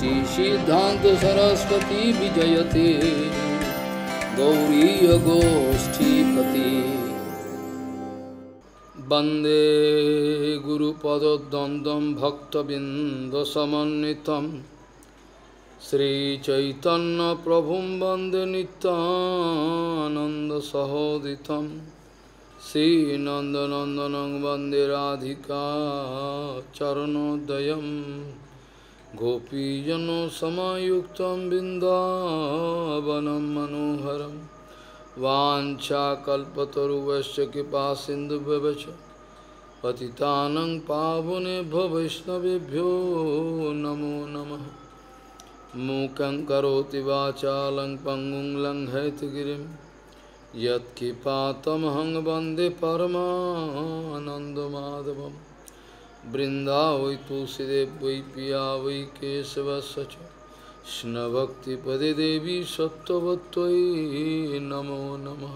श्री सिद्धान्तसरस्वतीविजयते गौरीयगोष्ठीपती वन्दे गुरुपदद्वन्द्वं भक्तविन्दसमन्नितं श्रीचैतन्यप्रभुं वन्दे नित्यानन्दसहोदितं श्रीनन्दनन्दनं राधिका चरणोदयम् गोपीजनों समायुक्तं बिन्दावनं मनोहरं वाञ्छाकल्पतरुवश्च कृपा सिंधु पति पावुनेभ्यो वैष्णवभ्यो नमो नम मूक करोति वाचालं पङ्गुं लङ्घयतगिरिं यत्किपातमहं वन्दे परमानन्दमाधवम् वृंदा वै तुलसीदेव वै पिया वै केशव सच कृष्ण भक्ति पदे देवी सप्तवत्वयी नमो नमः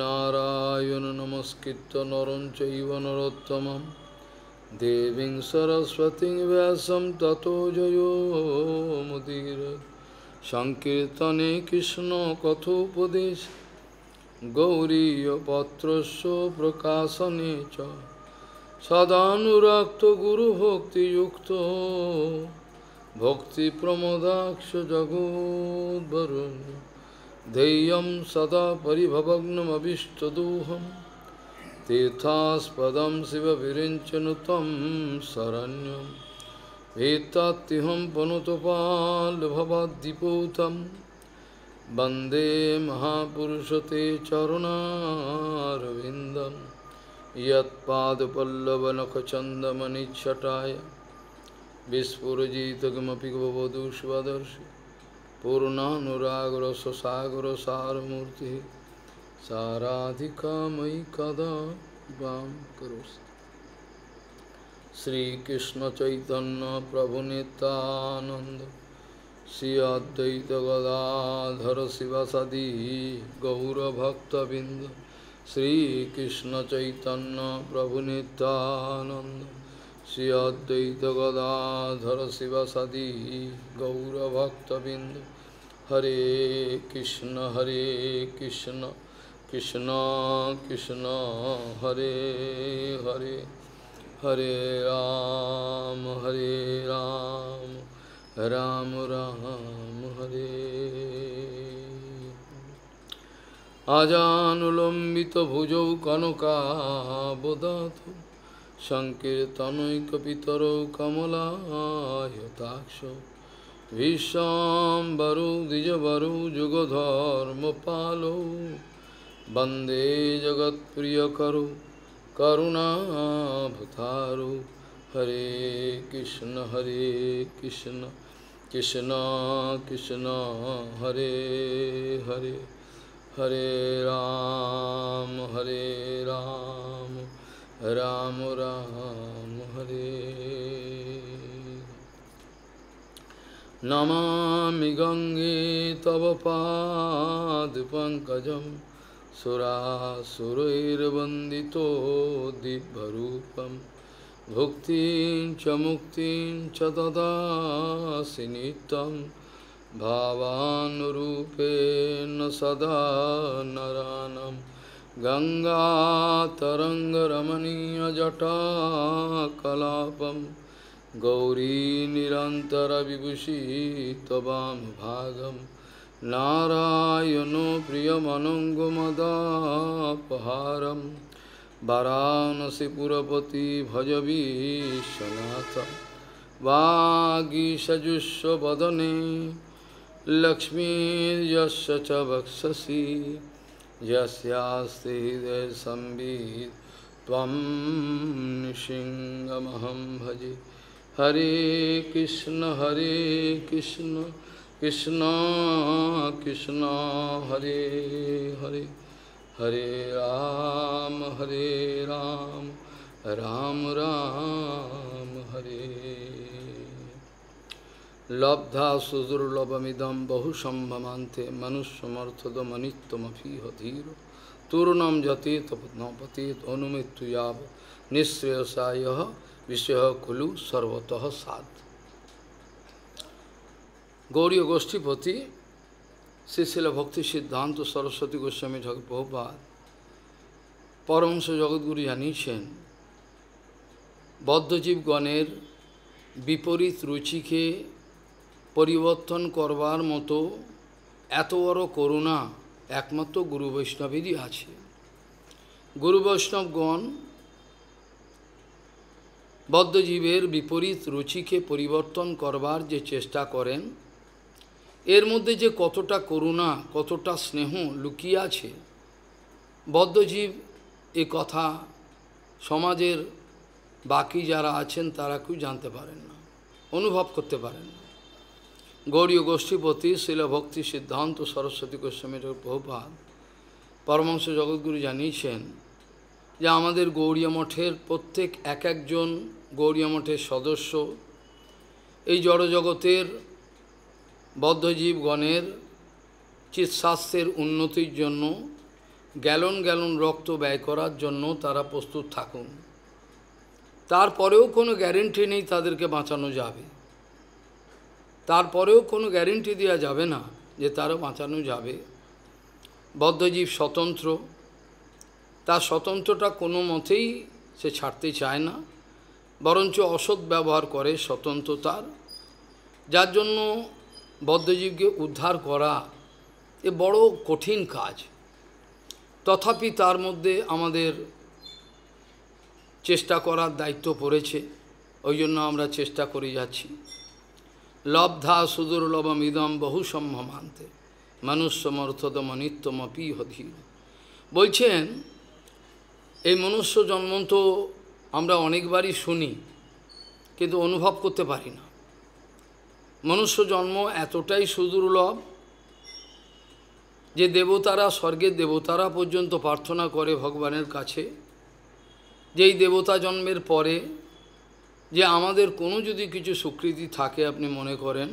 नारायण नमस्कृत नर चैव नरोत्तमं देवीं सरस्वतीं व्यासं ततो जयो मुदीर সংকীর্তনে কৃষ্ণ কথোপদেশ গৌরীপত্রস্য প্রকাশনে চ সদানুরাক্ত গুরু ভক্তিযুক্ত ভক্তি প্রমোদাক্ষ জগোদ্বরুণ ध्येयं सदा परिभवग्नमभीष्टदोहं तीर्थास्पदं शिवभिरिञ्चनु त्वं शरण्यं भीतात्तिहं पुनुतपाल्भवाद्दिपूतं वन्दे महापुरुष ते चरुणारविन्दम् यत्पादपल्लवनखचन्दमनिच्छटाय विस्फुरजितकमपि भवतु स्वदर्शि पूर्णानुरागरससागरसारमूर्तिः साराधिका मयि कदा वां करोसि श्रीकृष्णचैतन्यप्रभुनितानन्द श्री शिव सदी गौरभक्तबिन्द শ্রীকৃষ্ণ চৈতন্য প্রভু নিত্যানন্দ শ্রী অদ্বৈত গদাধর শিব শিবসাদি গৌরভক্তবৃন্দ হরে কৃষ্ণ হরে কৃষ্ণ কৃষ্ণ কৃষ্ণ হরে হরে হরে রাম হরে রাম রাম রাম হরে আজানুলম্বিত ভুজৌ কনকাবদাত সংকীর্তনৈকপিতর কমলায়তাক্ষ ভীষ্মরু দ্বিজবরু যুগধর্ম পালো বন্দে জগৎপ্রিয় করু করুণাভতারু হরে কৃষ্ণ হরে কৃষ্ণ কৃষ্ণ কৃষ্ণ হরে হরে हरे राम हरे राम राम राम हरे नमा गंगे तव पाद पंकज दिव्यरूपं दिव्यूप भुक्ति मुक्ति च भावानुरूपेण सदा नरानं गङ्गातरङ्गरमणीयजटाकलापं गौरीनिरन्तरविभूषी तवामभागं नारायणो प्रियमनङ्गमदापहारं वाराणसीपुरपति भजवीशनाथ वागीषजुष्वदने लक्ष्मीर्यस्य च वक्षसि यस्यास्ति हृदयसंवित् त्वं निशिङ्गमहं भजे हरे कृष्ण हरे कृष्ण कृष्ण कृष्ण हरे हरे हरे राम हरे राम राम राम हरे লব্ধা সুদুর্লভমিদম বহু সম্ভ্রমান্তে মনুষ্যমর্থদমনিত্যমফি হধীর তূর্ণম যতীত নপতীত অনুমিত্যুয়াব নিঃশ্রেয়সায় বিষয় কুলু সর্বত সাধ গৌরী গোষ্ঠীপতি শ্রীশিল ভক্তি সিদ্ধান্ত সরস্বতী গোস্বামী ঠাকুর বহুপাত পরমশ জগৎগুরু জানিয়েছেন বদ্ধজীবগণের বিপরীত রুচিকে পরিবর্তন করবার মতো এত বড় করুণা একমাত্র গুরু বৈষ্ণবেরই আছে গুরু বৈষ্ণবগণ বদ্ধজীবের বিপরীত রুচিকে পরিবর্তন করবার যে চেষ্টা করেন এর মধ্যে যে কতটা করুণা কতটা স্নেহ লুকিয়ে আছে বদ্ধজীব এ কথা সমাজের বাকি যারা আছেন তারা কেউ জানতে পারেন না অনুভব করতে পারেন না Gauriya গোষ্ঠীপতি শিলভক্তি সিদ্ধান্ত সরস্বতী গোস্বামী Goswami পরমাংশ জগৎগুরু জানিয়েছেন যে আমাদের গৌরীয় মঠের প্রত্যেক এক একজন গৌরীয় মঠের সদস্য এই জড়জগতের বদ্ধজীবগণের চিৎস্বাস্থ্যের উন্নতির জন্য গ্যালন গ্যালন রক্ত ব্যয় করার জন্য তারা প্রস্তুত থাকুন তারপরেও কোনো গ্যারেন্টি নেই তাদেরকে বাঁচানো যাবে তারপরেও কোনো গ্যারেন্টি দেওয়া যাবে না যে তারও বাঁচানো যাবে বদ্ধজীব স্বতন্ত্র তার স্বতন্ত্রটা কোনো মতেই সে ছাড়তে চায় না বরঞ্চ অসৎ ব্যবহার করে স্বতন্ত্রতার যার জন্য বদ্ধজীবকে উদ্ধার করা এ বড় কঠিন কাজ তথাপি তার মধ্যে আমাদের চেষ্টা করার দায়িত্ব পড়েছে ওই জন্য আমরা চেষ্টা করে যাচ্ছি লব্ধা সুদুর্লভম ইদম বহু সম্ভ্রমান্তে মনুষ্যমর্থতম নিত্যমপি হধীর বলছেন এই মনুষ্য জন্ম তো আমরা অনেকবারই শুনি কিন্তু অনুভব করতে পারি না মনুষ্য জন্ম এতটাই সুদুর্লভ যে দেবতারা স্বর্গের দেবতারা পর্যন্ত প্রার্থনা করে ভগবানের কাছে যেই দেবতা জন্মের পরে যে আমাদের কোনো যদি কিছু স্বীকৃতি থাকে আপনি মনে করেন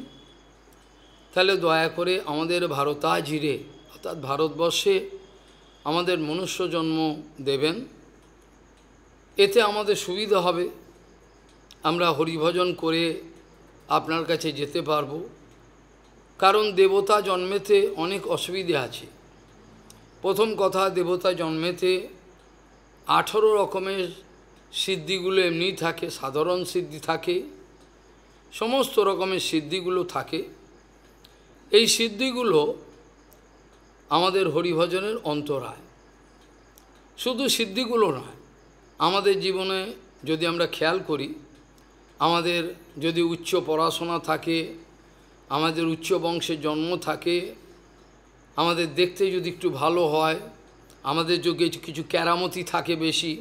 তাহলে দয়া করে আমাদের ভারতাজিরে অর্থাৎ ভারতবর্ষে আমাদের মনুষ্য জন্ম দেবেন এতে আমাদের সুবিধা হবে আমরা হরিভজন করে আপনার কাছে যেতে পারব কারণ দেবতা জন্মেতে অনেক অসুবিধে আছে প্রথম কথা দেবতা জন্মেতে আঠেরো রকমের সিদ্ধিগুলো এমনি থাকে সাধারণ সিদ্ধি থাকে সমস্ত রকমের সিদ্ধিগুলো থাকে এই সিদ্ধিগুলো আমাদের হরিভজনের অন্তরায় শুধু সিদ্ধিগুলো নয় আমাদের জীবনে যদি আমরা খেয়াল করি আমাদের যদি উচ্চ পড়াশোনা থাকে আমাদের উচ্চ বংশে জন্ম থাকে আমাদের দেখতে যদি একটু ভালো হয় আমাদের যোগে কিছু ক্যারামতি থাকে বেশি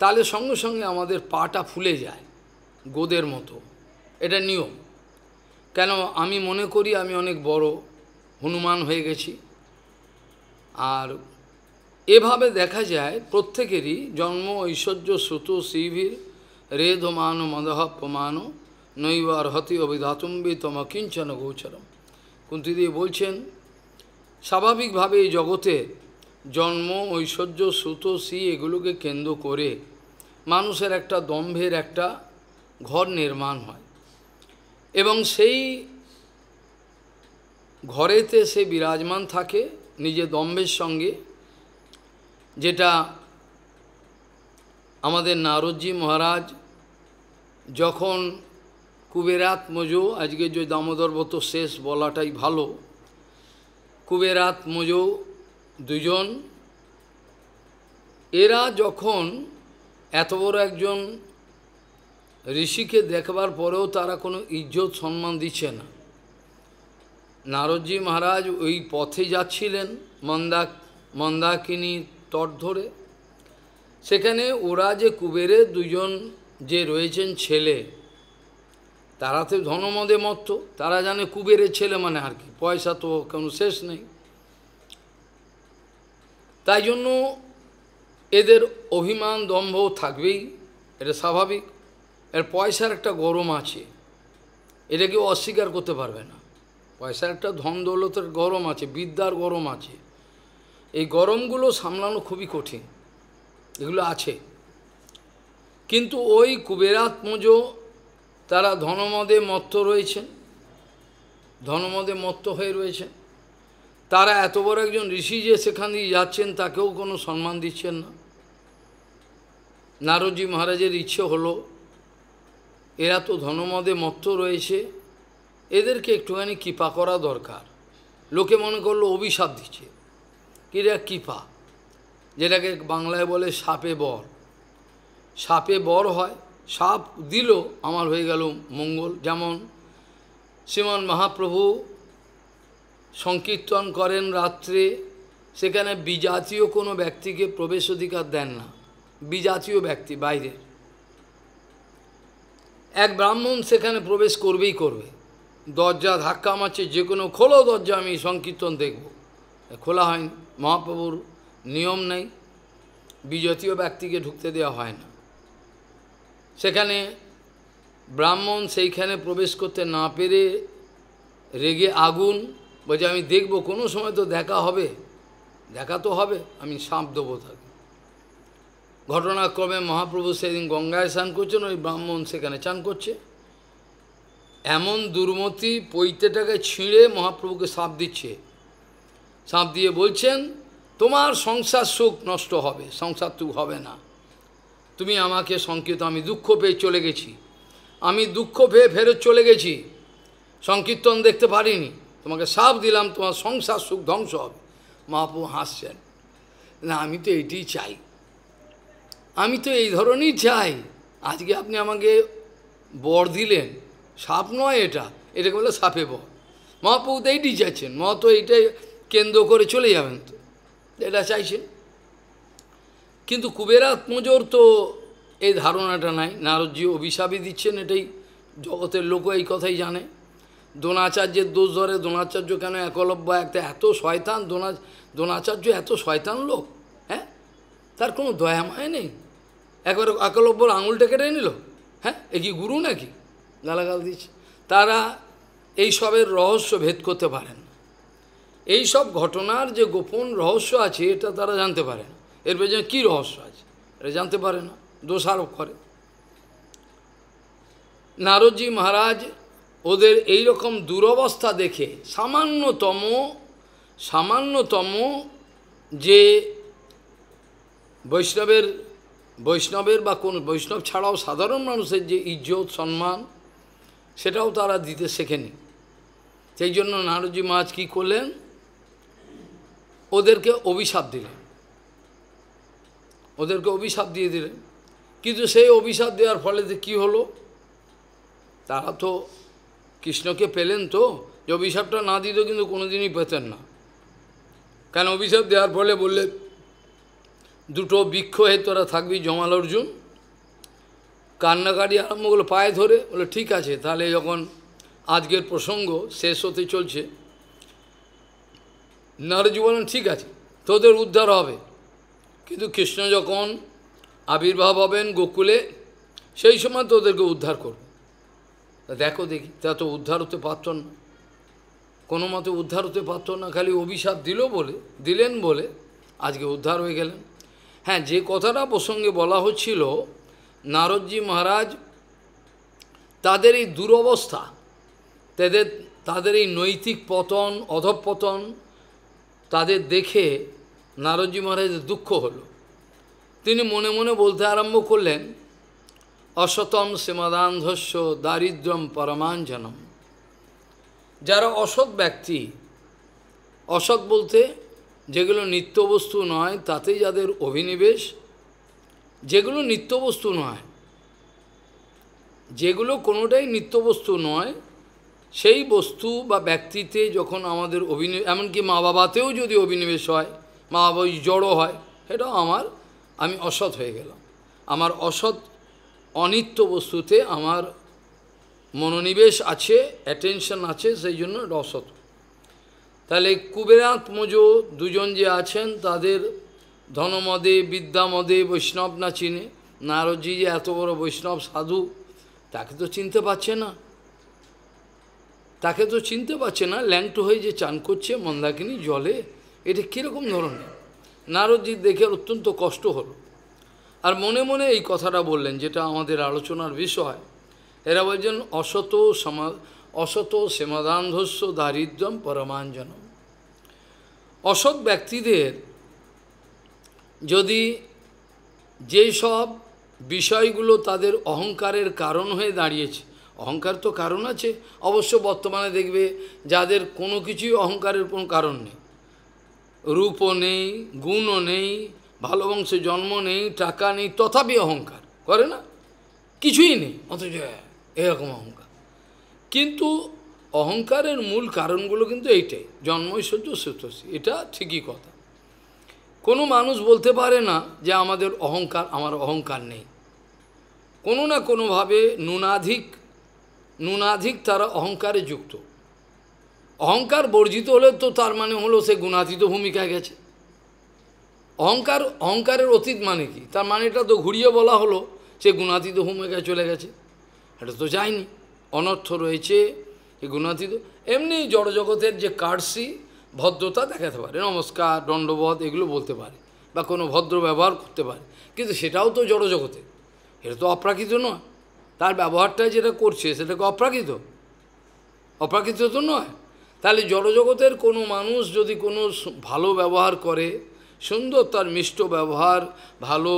তাহলে সঙ্গে সঙ্গে আমাদের পাটা ফুলে যায় গোদের মতো এটা নিয়ম কেন আমি মনে করি আমি অনেক বড় হনুমান হয়ে গেছি আর এভাবে দেখা যায় প্রত্যেকেরই জন্ম ঐশ্বর্য শ্রুত শিবির রেধমান মদহ প্রমাণ নৈব অর্হতি অভিধাতুম্বি কিঞ্চন গোচরম কুন্তিদেব বলছেন স্বাভাবিকভাবে এই জগতের জন্ম ঐশ্বর্য সি এগুলোকে কেন্দ্র করে মানুষের একটা দম্ভের একটা ঘর নির্মাণ হয় এবং সেই ঘরেতে সে বিরাজমান থাকে নিজে দম্ভের সঙ্গে যেটা আমাদের নারদজি মহারাজ যখন কুবেরাত মজো আজকে যে দামোদরবত শেষ বলাটাই ভালো কুবেরাত মজো দুজন এরা যখন এত বড় একজন ঋষিকে দেখবার পরেও তারা কোনো ইজ্জত সম্মান দিচ্ছে না নারদজি মহারাজ ওই পথে যাচ্ছিলেন মন্দা মন্দাকিনী তট ধরে সেখানে ওরা যে কুবেরে দুজন যে রয়েছেন ছেলে তারা তো ধনমদে মত্ত তারা জানে কুবেরের ছেলে মানে আর কি পয়সা তো কোনো শেষ নেই তাই জন্য এদের অভিমান দম্ভ থাকবেই এটা স্বাভাবিক এর পয়সার একটা গরম আছে এটা কেউ অস্বীকার করতে পারবে না পয়সার একটা ধন দৌলতের গরম আছে বিদ্যার গরম আছে এই গরমগুলো সামলানো খুবই কঠিন এগুলো আছে কিন্তু ওই কুবেরাত্মজ তারা ধনমদে মত্ত রয়েছেন ধনমদে মত্ত হয়ে রয়েছেন তারা এত বড় একজন ঋষি যে সেখান দিয়ে যাচ্ছেন তাকেও কোনো সম্মান দিচ্ছেন না নারদজি মহারাজের ইচ্ছে হলো এরা তো ধনমদে মত্ত রয়েছে এদেরকে একটুখানি কৃপা করা দরকার লোকে মনে করলো অভিশাপ দিচ্ছে কিরা কৃপা যেটাকে বাংলায় বলে সাপে বর সাপে বর হয় সাপ দিল আমার হয়ে গেল মঙ্গল যেমন শ্রীমান মহাপ্রভু সংকীর্তন করেন রাত্রে সেখানে বিজাতীয় কোনো ব্যক্তিকে প্রবেশ অধিকার দেন না বিজাতীয় ব্যক্তি বাইরে এক ব্রাহ্মণ সেখানে প্রবেশ করবেই করবে দরজা ধাক্কা মারছে যে কোনো খোলো দরজা আমি সংকীর্তন দেখব খোলা হয়নি মহাপ্রভুর নিয়ম নেই বিজাতীয় ব্যক্তিকে ঢুকতে দেওয়া হয় না সেখানে ব্রাহ্মণ সেইখানে প্রবেশ করতে না পেরে রেগে আগুন বলছে আমি দেখব কোনো সময় তো দেখা হবে দেখা তো হবে আমি সাপ দেবো তাকে ঘটনাক্রমে মহাপ্রভু সেদিন গঙ্গায় স্নান করছেন ওই ব্রাহ্মণ সেখানে চান করছে এমন দুর্মতি পৈতেটাকে ছিঁড়ে মহাপ্রভুকে সাপ দিচ্ছে সাপ দিয়ে বলছেন তোমার সংসার সুখ নষ্ট হবে সংসার সুখ হবে না তুমি আমাকে সংকেত আমি দুঃখ পেয়ে চলে গেছি আমি দুঃখ পেয়ে ফেরত চলে গেছি সংকীর্তন দেখতে পারিনি তোমাকে সাপ দিলাম তোমার সংসার সুখ ধ্বংস হবে মহাপু হাসছেন না আমি তো এটি চাই আমি তো এই ধরনেরই চাই আজকে আপনি আমাকে বর দিলেন সাপ নয় এটা এটাকে বলে সাপে বর মহাপ্রভু তো এইটি চাইছেন মহ তো এইটাই কেন্দ্র করে চলে যাবেন তো এটা চাইছেন কিন্তু কুবেরাত্মজোর তো এই ধারণাটা নাই নারদজি অভিশাপই দিচ্ছেন এটাই জগতের লোক এই কথাই জানে দ্রোণাচার্যের দোষ ধরে দ্রোণাচার্য কেন একলব্য একটা এত শয়তান দ্রোণা দ্রোণাচার্য এত শয়তান লোক হ্যাঁ তার কোনো দয়া মায় নেই একবার একলব্যর আঙুলটা কেটে নিল হ্যাঁ এ কি গুরু নাকি গালাগাল দিচ্ছে তারা এই সবের রহস্য ভেদ করতে পারেন এই সব ঘটনার যে গোপন রহস্য আছে এটা তারা জানতে পারে না এর পেছনে কী রহস্য আছে এটা জানতে পারে না দোষারোপ করে নারদজি মহারাজ ওদের এই রকম দুরবস্থা দেখে সামান্যতম সামান্যতম যে বৈষ্ণবের বৈষ্ণবের বা কোন বৈষ্ণব ছাড়াও সাধারণ মানুষের যে ইজ্জত সম্মান সেটাও তারা দিতে শেখেনি সেই জন্য নারজি মাছ কী করলেন ওদেরকে অভিশাপ দিলেন ওদেরকে অভিশাপ দিয়ে দিলেন কিন্তু সেই অভিশাপ দেওয়ার ফলে কি কী হলো তারা তো কৃষ্ণকে পেলেন তো যে অভিশাপটা না দিত কিন্তু কোনোদিনই পেতেন না কেন অভিশাপ দেওয়ার ফলে বললে দুটো বৃক্ষ হয়ে তোরা থাকবি জমাল অর্জুন কান্নাকাটি আরম্ভ করলো পায়ে ধরে বলে ঠিক আছে তাহলে যখন আজকের প্রসঙ্গ শেষ হতে চলছে নারজি বলেন ঠিক আছে তোদের উদ্ধার হবে কিন্তু কৃষ্ণ যখন আবির্ভাব হবেন গোকুলে সেই সময় তোদেরকে উদ্ধার করব তা দেখো দেখি তা তো উদ্ধার হতে পারত না কোনো মতে উদ্ধার হতে পারত না খালি অভিশাপ দিল বলে দিলেন বলে আজকে উদ্ধার হয়ে গেলেন হ্যাঁ যে কথাটা প্রসঙ্গে বলা হচ্ছিল নারদজি মহারাজ তাদের এই দুরবস্থা তাদের তাদের এই নৈতিক পতন অধপতন তাদের দেখে নারদজি মহারাজের দুঃখ হলো তিনি মনে মনে বলতে আরম্ভ করলেন অসতম সীমাদান্ধস্য দারিদ্রম পরমাঞ্জনম যারা অসৎ ব্যক্তি অসৎ বলতে যেগুলো নিত্যবস্তু নয় তাতে যাদের অভিনিবেশ যেগুলো নিত্যবস্তু নয় যেগুলো কোনোটাই নিত্যবস্তু নয় সেই বস্তু বা ব্যক্তিতে যখন আমাদের অভিনিবেশ এমনকি মা বাবাতেও যদি অভিনিবেশ হয় মা বাবা জড়ো হয় সেটাও আমার আমি অসৎ হয়ে গেলাম আমার অসৎ অনিত্য বস্তুতে আমার মনোনিবেশ আছে অ্যাটেনশন আছে সেই জন্য রসত তাহলে কুবেরাত্মজ দুজন যে আছেন তাদের ধনমদে বিদ্যামদে বৈষ্ণব না চিনে নারদজি যে এত বড় বৈষ্ণব সাধু তাকে তো চিনতে পারছে না তাকে তো চিনতে পারছে না ল্যাংটো হয়ে যে চান করছে মন্দাকিনী জলে এটা কীরকম ধরনের নারদজির দেখে অত্যন্ত কষ্ট হলো আর মনে মনে এই কথাটা বললেন যেটা আমাদের আলোচনার বিষয় এরা বলছেন অসত সমা অসত সেমাদান্ধস্য দারিদ্রম পরমাঞ্জনম অসৎ ব্যক্তিদের যদি যেসব বিষয়গুলো তাদের অহংকারের কারণ হয়ে দাঁড়িয়েছে অহংকার তো কারণ আছে অবশ্য বর্তমানে দেখবে যাদের কোনো কিছুই অহংকারের কোনো কারণ নেই রূপও নেই গুণও নেই ভালো বংশে জন্ম নেই টাকা নেই তথাপি অহংকার করে না কিছুই নেই অথচ এরকম অহংকার কিন্তু অহংকারের মূল কারণগুলো কিন্তু এইটাই জন্মৈশ্বর্য সত্যশ্রী এটা ঠিকই কথা কোনো মানুষ বলতে পারে না যে আমাদের অহংকার আমার অহংকার নেই কোনো না কোনোভাবে নুনাধিক নুনাধিক তারা অহংকারে যুক্ত অহংকার বর্জিত হলে তো তার মানে হলো সে গুণাতীত ভূমিকায় গেছে অহংকার অহংকারের অতীত মানে কি তার মানেটা তো ঘুরিয়ে বলা হলো সে গুণাতীত ভূমিকা চলে গেছে এটা তো যায়নি অনর্থ রয়েছে এই গুণাতীত এমনি জড়জগতের যে কার্সি ভদ্রতা দেখাতে পারে নমস্কার দণ্ডবোধ এগুলো বলতে পারে বা কোনো ভদ্র ব্যবহার করতে পারে কিন্তু সেটাও তো জড়জগতের এটা তো অপ্রাকৃত নয় তার ব্যবহারটা যেটা করছে সেটাকে অপ্রাকৃত অপ্রাকৃত তো নয় তাহলে জড়জগতের কোনো মানুষ যদি কোনো ভালো ব্যবহার করে সুন্দর তার মিষ্ট ব্যবহার ভালো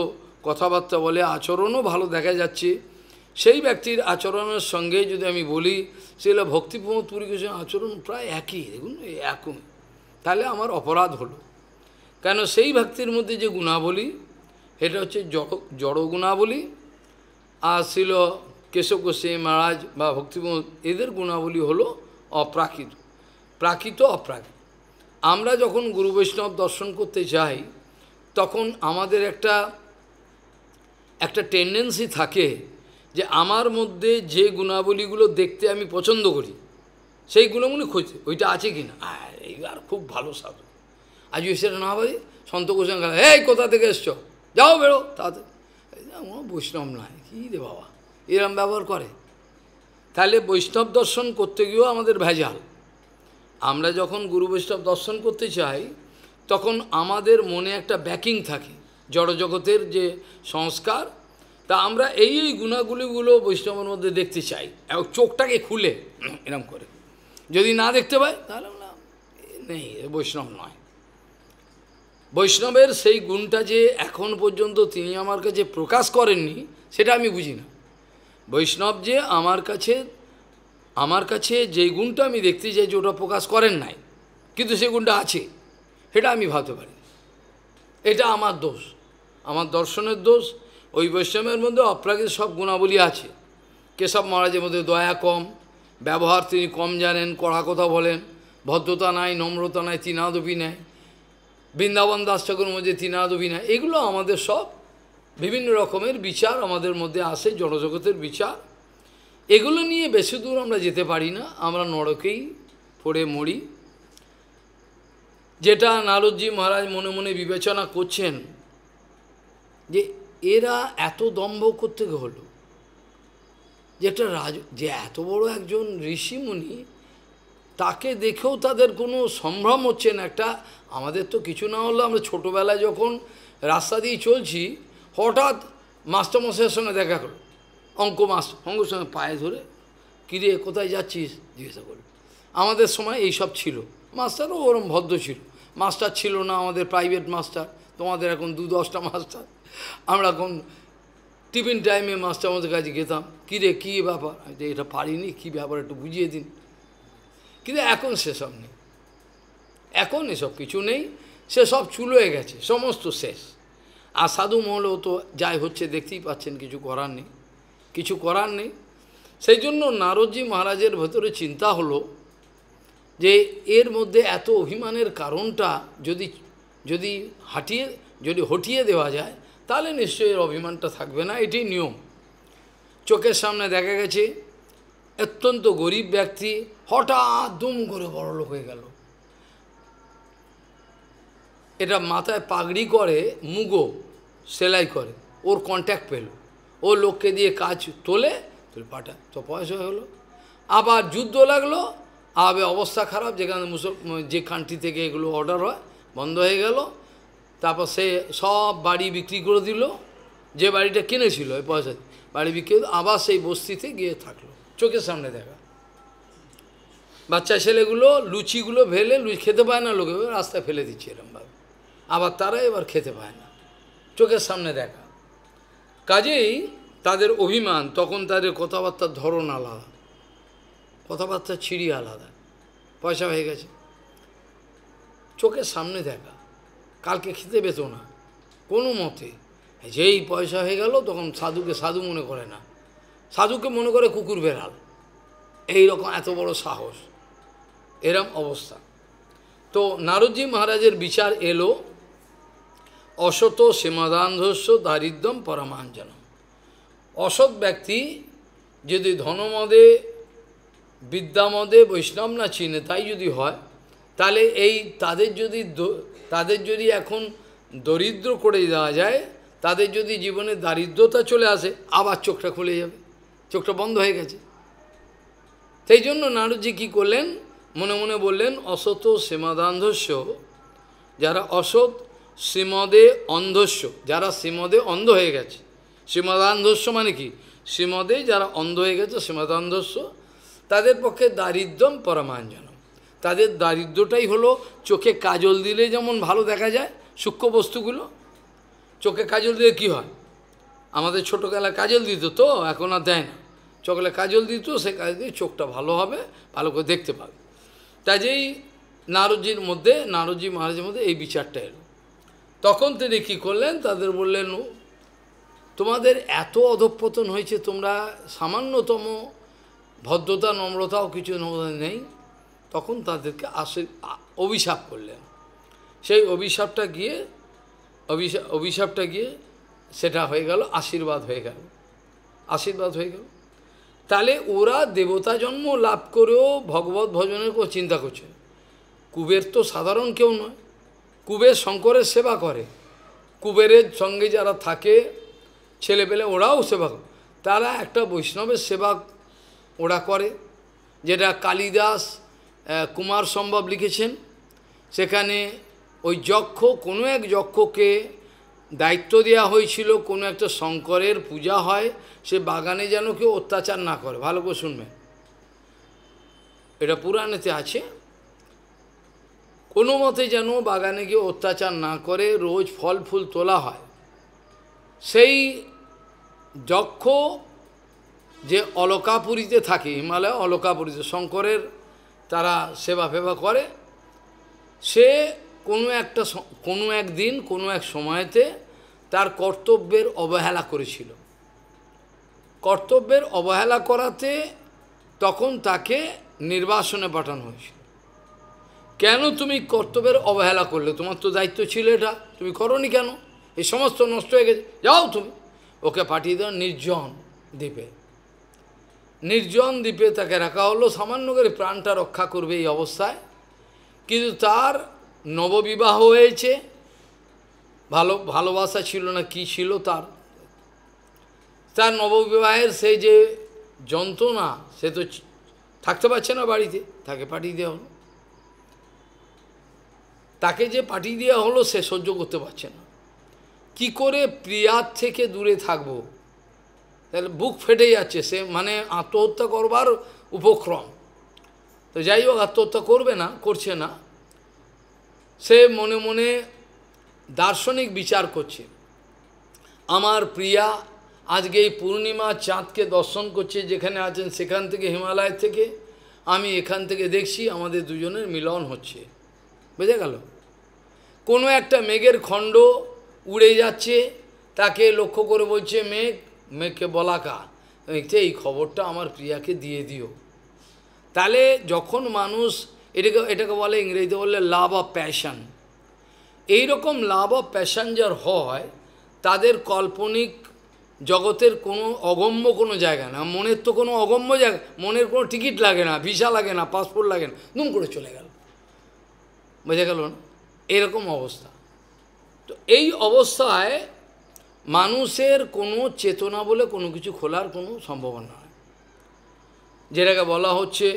কথাবার্তা বলে আচরণও ভালো দেখা যাচ্ছে সেই ব্যক্তির আচরণের সঙ্গে যদি আমি বলি সেগুলো ভক্তিপ্রমোদ কৃষ্ণ আচরণ প্রায় একই দেখুন একই তাহলে আমার অপরাধ হলো কেন সেই ভক্তির মধ্যে যে গুণাবলী এটা হচ্ছে জড় জড় গুণাবলী আর ছিল কেশব মারাজ মহারাজ বা ভক্তিপ্রমোদ এদের গুণাবলী হলো অপ্রাকৃত প্রাকৃত অপ্রাকৃত আমরা যখন গুরু বৈষ্ণব দর্শন করতে যাই তখন আমাদের একটা একটা টেন্ডেন্সি থাকে যে আমার মধ্যে যে গুণাবলীগুলো দেখতে আমি পছন্দ করি সেই গুণাগুলি খুঁজতে ওইটা আছে কি না এই আর খুব ভালো সাধু আজ সেটা না হবে সন্ত কোষণ এই কোথা থেকে এসছ যাও বেরো তাতে বৈষ্ণব নয় কী রে বাবা এরম ব্যবহার করে তাহলে বৈষ্ণব দর্শন করতে গিয়েও আমাদের ভেজাল আমরা যখন গুরু বৈষ্ণব দর্শন করতে চাই তখন আমাদের মনে একটা ব্যাকিং থাকে জড়জগতের যে সংস্কার তা আমরা এই এই গুণাগুলিগুলো বৈষ্ণবের মধ্যে দেখতে চাই এবং চোখটাকে খুলে এরম করে যদি না দেখতে পাই তাহলে না নেই বৈষ্ণব নয় বৈষ্ণবের সেই গুণটা যে এখন পর্যন্ত তিনি আমার কাছে প্রকাশ করেননি সেটা আমি বুঝি না বৈষ্ণব যে আমার কাছে আমার কাছে যেই গুণটা আমি দেখতে চাই যে ওটা প্রকাশ করেন নাই কিন্তু সেই গুণটা আছে সেটা আমি ভাবতে পারি এটা আমার দোষ আমার দর্শনের দোষ ওই বৈষম্যের মধ্যে অপ্রাকৃত সব গুণাবলী আছে কেশব মহারাজের মধ্যে দয়া কম ব্যবহার তিনি কম জানেন কড়া কথা বলেন ভদ্রতা নাই নম্রতা নাই তিনাদবি নেয় বৃন্দাবন দাস ঠাকুর মধ্যে তিনাদবি নেয় এগুলো আমাদের সব বিভিন্ন রকমের বিচার আমাদের মধ্যে আসে জনজগতের বিচার এগুলো নিয়ে বেশি দূর আমরা যেতে পারি না আমরা নরকেই পড়ে মরি যেটা নারদজি মহারাজ মনে মনে বিবেচনা করছেন যে এরা এত দম্ভ করতে হলো যেটা রাজ যে এত বড় একজন ঋষিমুনি তাকে দেখেও তাদের কোনো সম্ভ্রম হচ্ছে না একটা আমাদের তো কিছু না হলো আমরা ছোটোবেলায় যখন রাস্তা দিয়ে চলছি হঠাৎ মাস্টারমশাইয়ের সঙ্গে দেখা করো অঙ্ক মাস সঙ্গে সঙ্গে পায়ে ধরে কিরে কোথায় যাচ্ছিস জিজ্ঞাসা করে আমাদের সময় এই সব ছিল মাস্টারও ওরম ভদ্র ছিল মাস্টার ছিল না আমাদের প্রাইভেট মাস্টার তোমাদের এখন দু দশটা মাস্টার আমরা এখন টিফিন টাইমে মাস্টার আমাদের কাছে গেতাম কিরে কী ব্যাপার যে এটা পারিনি কী ব্যাপার একটু বুঝিয়ে দিন কিন্তু এখন সেসব নেই এখন এসব কিছু নেই সেসব চুলোয় গেছে সমস্ত শেষ আর সাধু মহলও তো যাই হচ্ছে দেখতেই পাচ্ছেন কিছু করার নেই কিছু করার নেই সেই জন্য নারদজি মহারাজের ভেতরে চিন্তা হলো যে এর মধ্যে এত অভিমানের কারণটা যদি যদি হাটিয়ে যদি হটিয়ে দেওয়া যায় তাহলে নিশ্চয়ই এর অভিমানটা থাকবে না এটি নিয়ম চোখের সামনে দেখা গেছে অত্যন্ত গরিব ব্যক্তি হঠাৎ দুম করে বড়লোক হয়ে গেল এটা মাথায় পাগড়ি করে মুগো সেলাই করে ওর কন্ট্যাক্ট পেলো ও লোককে দিয়ে কাজ তোলে তুলে পাঠায় তো পয়সা হলো আবার যুদ্ধ লাগলো আবে অবস্থা খারাপ যেখানে মুসল যে কান্ট্রি থেকে এগুলো অর্ডার হয় বন্ধ হয়ে গেল তারপর সে সব বাড়ি বিক্রি করে দিল যে বাড়িটা কিনেছিল ওই পয়সা বাড়ি বিক্রি আবার সেই বস্তিতে গিয়ে থাকলো চোখের সামনে দেখা বাচ্চা ছেলেগুলো লুচিগুলো ভেলে লুচি খেতে পায় না লোকে রাস্তায় ফেলে দিচ্ছে এরমভাবে আবার তারা এবার খেতে পায় না চোখের সামনে দেখা কাজেই তাদের অভিমান তখন তাদের কথাবার্তার ধরন আলাদা কথাবার্তা ছিঁড়ি আলাদা পয়সা হয়ে গেছে চোখের সামনে দেখা কালকে খেতে পেত না কোনো মতে যেই পয়সা হয়ে গেল তখন সাধুকে সাধু মনে করে না সাধুকে মনে করে কুকুর বেড়াল এই রকম এত বড় সাহস এরম অবস্থা তো নারদজি মহারাজের বিচার এলো অসত সীমাদান্ধস্য দারিদ্রম পরমাঞ্জনম অসৎ ব্যক্তি যদি ধনমদে বিদ্যামদে বৈষ্ণব না চিনে তাই যদি হয় তাহলে এই তাদের যদি তাদের যদি এখন দরিদ্র করে দেওয়া যায় তাদের যদি জীবনে দারিদ্রতা চলে আসে আবার চোখটা খুলে যাবে চোখটা বন্ধ হয়ে গেছে সেই জন্য নারদজি কী করলেন মনে মনে বললেন অসত সেমাদান্ধস্য যারা অসৎ শ্রীমদে অন্ধস্য যারা শ্রীমদে অন্ধ হয়ে গেছে শ্রীমদান্ধস্য মানে কি শ্রীমদে যারা অন্ধ হয়ে গেছে শ্রীমদান্ধস্য তাদের পক্ষে দারিদ্রম পরমাঞ্জনম তাদের দারিদ্রটাই হলো চোখে কাজল দিলে যেমন ভালো দেখা যায় সূক্ষ্ম বস্তুগুলো চোখে কাজল দিলে কি হয় আমাদের ছোটোবেলায় কাজল দিত তো এখন আর দেয় না চোখে কাজল দিত সে কাজ দিয়ে চোখটা ভালো হবে ভালো করে দেখতে পাবে তাই যেই নারদজির মধ্যে নারদজি মহারাজের মধ্যে এই বিচারটা এলো তখন তিনি কী করলেন তাদের বললেন তোমাদের এত অধঃপতন হয়েছে তোমরা সামান্যতম ভদ্রতা নম্রতাও কিছু নেই তখন তাদেরকে আসে অভিশাপ করলেন সেই অভিশাপটা গিয়ে অভিশাপ অভিশাপটা গিয়ে সেটা হয়ে গেল আশীর্বাদ হয়ে গেল আশীর্বাদ হয়ে গেল তাহলে ওরা দেবতা জন্ম লাভ করেও ভগবত ভজনের কোনো চিন্তা করছে কুবের তো সাধারণ কেউ নয় কুবের শঙ্করের সেবা করে কুবেরের সঙ্গে যারা থাকে ছেলে পেলে ওরাও সেবা করে তারা একটা বৈষ্ণবের সেবা ওরা করে যেটা কালিদাস কুমার সম্ভব লিখেছেন সেখানে ওই যক্ষ কোনো এক যক্ষকে দায়িত্ব দেওয়া হয়েছিল কোনো একটা শঙ্করের পূজা হয় সে বাগানে যেন কেউ অত্যাচার না করে ভালো করে শুনবেন এটা পুরাণেতে আছে কোনো মতে যেন বাগানে গিয়ে অত্যাচার না করে রোজ ফল ফুল তোলা হয় সেই যক্ষ যে অলকাপুরীতে থাকে হিমালয় অলকাপুরীতে শঙ্করের তারা সেবা ফেবা করে সে কোনো একটা কোনো এক দিন কোনো এক সময়তে তার কর্তব্যের অবহেলা করেছিল কর্তব্যের অবহেলা করাতে তখন তাকে নির্বাসনে পাঠানো হয়েছিল কেন তুমি কর্তব্যের অবহেলা করলে তোমার তো দায়িত্ব ছিল এটা তুমি করনি কেন এই সমস্ত নষ্ট হয়ে গেছে যাও তুমি ওকে পাঠিয়ে দাও নির্জন দ্বীপে নির্জন দ্বীপে তাকে রাখা হলো সামান্য করে প্রাণটা রক্ষা করবে এই অবস্থায় কিন্তু তার নববিবাহ হয়েছে ভালো ভালোবাসা ছিল না কি ছিল তার তার নববিবাহের সেই যে যন্ত্রণা সে তো থাকতে পারছে না বাড়িতে তাকে পাঠিয়ে দেওয়া হলো তাকে যে পাঠিয়ে দেওয়া হলো সে সহ্য করতে পারছে না কি করে প্রিয়ার থেকে দূরে থাকব তাহলে বুক ফেটে যাচ্ছে সে মানে আত্মহত্যা করবার উপক্রম তো যাই হোক আত্মহত্যা করবে না করছে না সে মনে মনে দার্শনিক বিচার করছে আমার প্রিয়া আজকে এই পূর্ণিমা চাঁদকে দর্শন করছে যেখানে আছেন সেখান থেকে হিমালয় থেকে আমি এখান থেকে দেখছি আমাদের দুজনের মিলন হচ্ছে বুঝে গেল কোনো একটা মেঘের খণ্ড উড়ে যাচ্ছে তাকে লক্ষ্য করে বলছে মেঘ মেঘকে বলাকা মেঘকে এই খবরটা আমার প্রিয়াকে দিয়ে দিও তাহলে যখন মানুষ এটাকে এটাকে বলে ইংরেজিতে বললে লাভ অফ প্যাশন এইরকম লাভ অফ প্যাশাঞ্জার হয় তাদের কাল্পনিক জগতের কোনো অগম্য কোনো জায়গা না মনের তো কোনো অগম্য জায়গা মনের কোনো টিকিট লাগে না ভিসা লাগে না পাসপোর্ট লাগে না দুম করে চলে গেল বোঝা গেল না এরকম অবস্থা তো এই অবস্থায় মানুষের কোনো চেতনা বলে কোনো কিছু খোলার কোনো সম্ভাবনা নয় যেটাকে বলা হচ্ছে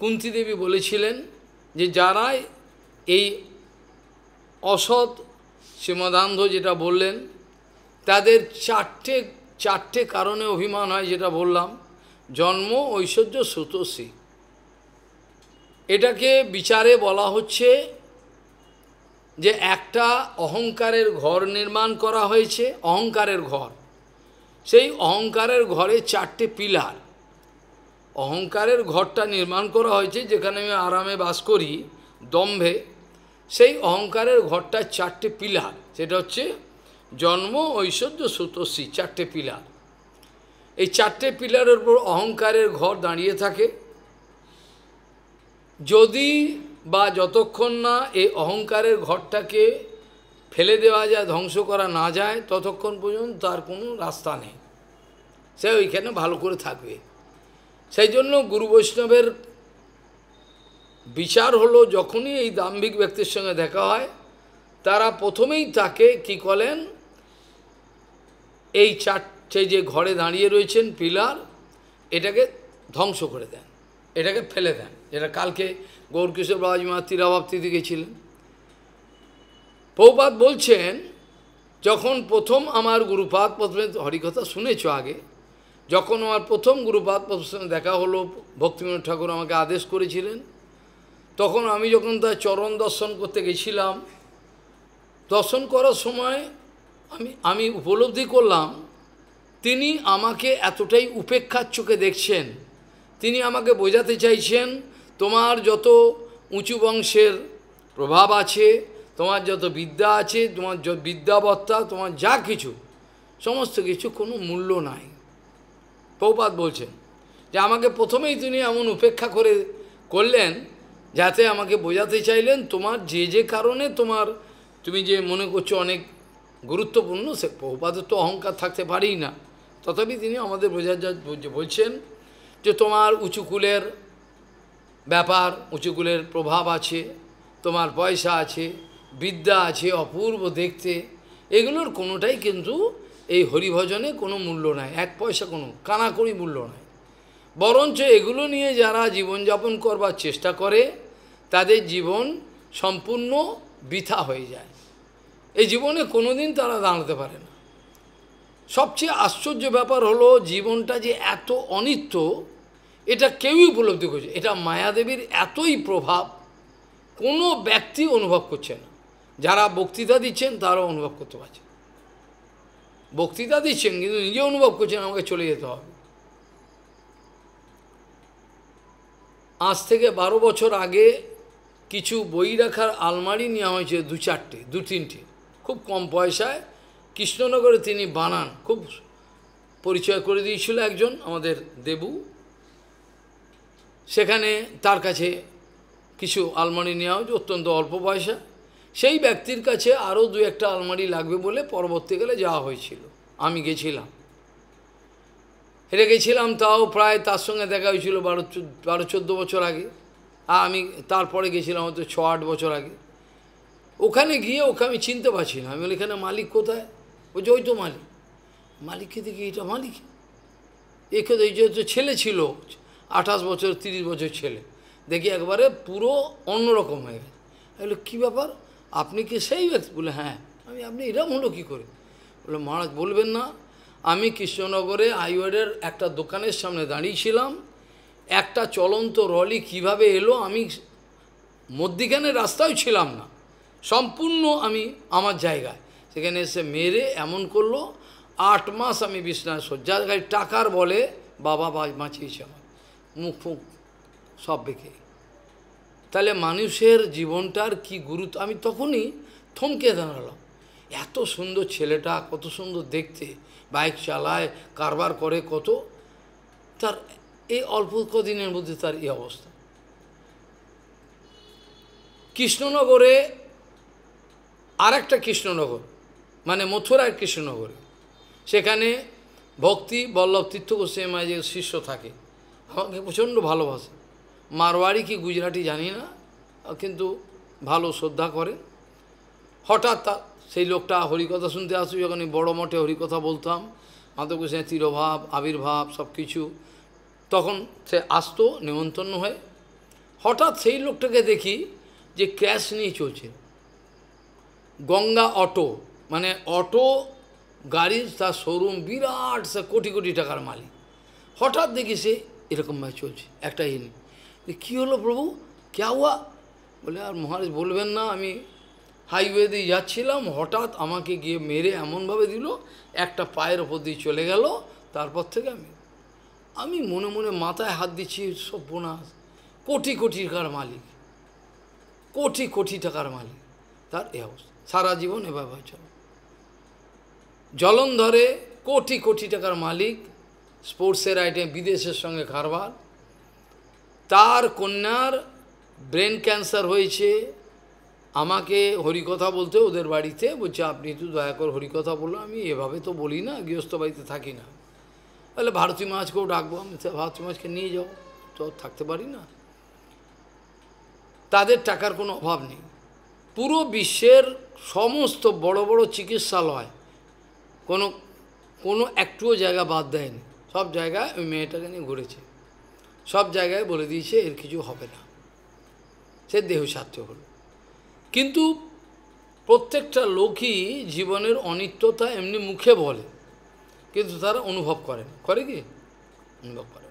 কুন্তিদেবী বলেছিলেন যে যারাই এই অসৎ শ্রীমদান্ধ যেটা বললেন তাদের চারটে চারটে কারণে অভিমান হয় যেটা বললাম জন্ম ঐশ্বর্য শ্রুতশ্রী এটাকে বিচারে বলা হচ্ছে যে একটা অহংকারের ঘর নির্মাণ করা হয়েছে অহংকারের ঘর সেই অহংকারের ঘরে চারটে পিলার অহংকারের ঘরটা নির্মাণ করা হয়েছে যেখানে আমি আরামে বাস করি দম্ভে সেই অহংকারের ঘরটা চারটে পিলার সেটা হচ্ছে জন্ম ঐশ্বর্য সুতোষী চারটে পিলার এই চারটে পিলারের উপর অহংকারের ঘর দাঁড়িয়ে থাকে যদি বা যতক্ষণ না এই অহংকারের ঘরটাকে ফেলে দেওয়া যায় ধ্বংস করা না যায় ততক্ষণ পর্যন্ত তার কোনো রাস্তা নেই সে ওইখানে ভালো করে থাকবে সেই জন্য গুরু বৈষ্ণবের বিচার হলো যখনই এই দাম্ভিক ব্যক্তির সঙ্গে দেখা হয় তারা প্রথমেই তাকে কি করেন এই চারটে যে ঘরে দাঁড়িয়ে রয়েছেন পিলার এটাকে ধ্বংস করে দেন এটাকে ফেলে দেন এটা কালকে গৌরকিশোর মা তীরাভাবতিতে গেছিলেন পৌপাত বলছেন যখন প্রথম আমার গুরুপাত প্রথমে হরিকথা শুনেছ আগে যখন আমার প্রথম গুরুপাত প্রথমে দেখা হলো ভক্তিবিনোদ ঠাকুর আমাকে আদেশ করেছিলেন তখন আমি যখন তার চরণ দর্শন করতে গেছিলাম দর্শন করার সময় আমি আমি উপলব্ধি করলাম তিনি আমাকে এতটাই উপেক্ষার চোখে দেখছেন তিনি আমাকে বোঝাতে চাইছেন তোমার যত উঁচু বংশের প্রভাব আছে তোমার যত বিদ্যা আছে তোমার বিদ্যাবত্তা তোমার যা কিছু সমস্ত কিছু কোনো মূল্য নাই পৌপাত বলছেন যে আমাকে প্রথমেই তিনি এমন উপেক্ষা করে করলেন যাতে আমাকে বোঝাতে চাইলেন তোমার যে যে কারণে তোমার তুমি যে মনে করছো অনেক গুরুত্বপূর্ণ সে পৌপাতের তো অহংকার থাকতে পারেই না তথাপি তিনি আমাদের বোঝা বলছেন যে তোমার উঁচু ব্যাপার উঁচুকুলের প্রভাব আছে তোমার পয়সা আছে বিদ্যা আছে অপূর্ব দেখতে এগুলোর কোনোটাই কিন্তু এই হরিভজনে কোনো মূল্য নাই এক পয়সা কোনো কানাকড়ি মূল্য নাই বরঞ্চ এগুলো নিয়ে যারা জীবনযাপন করবার চেষ্টা করে তাদের জীবন সম্পূর্ণ বৃথা হয়ে যায় এই জীবনে কোনো দিন তারা দাঁড়াতে পারে না সবচেয়ে আশ্চর্য ব্যাপার হলো জীবনটা যে এত অনিত্য এটা কেউই উপলব্ধি করছে এটা মায়াদেবীর এতই প্রভাব কোনো ব্যক্তি অনুভব করছে না যারা বক্তৃতা দিচ্ছেন তারাও অনুভব করতে পারছে বক্তৃতা দিচ্ছেন কিন্তু নিজে অনুভব করছেন আমাকে চলে যেতে হবে আজ থেকে বারো বছর আগে কিছু বই রাখার আলমারি নেওয়া হয়েছে দু চারটে দু তিনটে খুব কম পয়সায় কৃষ্ণনগরে তিনি বানান খুব পরিচয় করে দিয়েছিল একজন আমাদের দেবু সেখানে তার কাছে কিছু আলমারি নেওয়া হয়েছে অত্যন্ত অল্প পয়সা সেই ব্যক্তির কাছে আরও দু একটা আলমারি লাগবে বলে পরবর্তীকালে যাওয়া হয়েছিল আমি গেছিলাম হেরে গেছিলাম তাও প্রায় তার সঙ্গে দেখা হয়েছিল বারো বারো চোদ্দো বছর আগে আর আমি তারপরে গেছিলাম হয়তো ছ আট বছর আগে ওখানে গিয়ে ওকে আমি চিনতে পারছি না আমি বলি এখানে মালিক কোথায় ওই যে ওই তো মালিক মালিককে দেখি এটা মালিক একে তো এই যে ছেলে ছিল আঠাশ বছর তিরিশ বছর ছেলে দেখি একবারে পুরো অন্যরকম হয়ে গেছে বললো কী ব্যাপার আপনি কি সেই ব্যক্তি বলে হ্যাঁ আমি আপনি এরম হলো কী করে বলে মহারাজ বলবেন না আমি কৃষ্ণনগরে আইওয়ার্ডের একটা দোকানের সামনে দাঁড়িয়েছিলাম একটা চলন্ত রলি কিভাবে এলো আমি মধ্যিখানে রাস্তায় ছিলাম না সম্পূর্ণ আমি আমার জায়গায় সেখানে এসে মেরে এমন করলো আট মাস আমি বিশ্বাস শয্যা টাকার বলে বাবা বাঁচিয়েছে আমার মুখ ফুক সব বেঁকে তাহলে মানুষের জীবনটার কি গুরুত্ব আমি তখনই থমকে দাঁড়ালাম এত সুন্দর ছেলেটা কত সুন্দর দেখতে বাইক চালায় কারবার করে কত তার এই অল্প কদিনের মধ্যে তার এই অবস্থা কৃষ্ণনগরে আরেকটা কৃষ্ণনগর মানে মথুরার কৃষ্ণনগরে সেখানে ভক্তি বল্লভ তীর্থ গোস্বামী যে শিষ্য থাকে হ্যাঁ, আমাকে প্রচণ্ড ভালোবাসে মারোয়ারি কি গুজরাটি জানি না কিন্তু ভালো শ্রদ্ধা করে হঠাৎ তা সেই লোকটা হরিকথা শুনতে আসতো যখন বড় মঠে হরিকথা বলতাম মাধব কৃষ্ণের তিরোভাব আবির্ভাব সব কিছু তখন সে আসতো নেমন্তন্ন হয়ে হঠাৎ সেই লোকটাকে দেখি যে ক্যাশ নিয়ে চলছে গঙ্গা অটো মানে অটো গাড়ির তার শোরুম বিরাট সে কোটি কোটি টাকার মালিক হঠাৎ দেখি সে এরকমভাবে চলছে একটা ইনি কী হলো প্রভু ক্যা হওয়া বলে আর মহারাজ বলবেন না আমি হাইওয়ে দিয়ে যাচ্ছিলাম হঠাৎ আমাকে গিয়ে মেরে এমনভাবে দিল একটা পায়ের ওপর দিয়ে চলে গেল তারপর থেকে আমি আমি মনে মনে মাথায় হাত দিচ্ছি সব্যনাশ কোটি কোটি টাকার মালিক কোটি কোটি টাকার মালিক তার এ অবস্থা সারা জীবন এভাবে জলন জলন্ধরে কোটি কোটি টাকার মালিক স্পোর্টসের আইটেম বিদেশের সঙ্গে কারবার তার কন্যার ব্রেন ক্যান্সার হয়েছে আমাকে হরিকথা বলতে ওদের বাড়িতে বলছে আপনি তো দয়া করে হরিকথা বললো আমি এভাবে তো বলি না গৃহস্থ বাড়িতে থাকি না তাহলে ভারতী মাছকেও ডাকবো আমি ভারতী মাছকে নিয়ে যাও তো থাকতে পারি না তাদের টাকার কোনো অভাব নেই পুরো বিশ্বের সমস্ত বড় বড় চিকিৎসালয় কোনো কোনো একটুও জায়গা বাদ দেয়নি সব জায়গায় ওই মেয়েটাকে নিয়ে ঘুরেছে সব জায়গায় বলে দিয়েছে এর কিছু হবে না সে দেহ সাধ্য হল কিন্তু প্রত্যেকটা লোকই জীবনের অনিত্যতা এমনি মুখে বলে কিন্তু তারা অনুভব করেন করে কি অনুভব করেন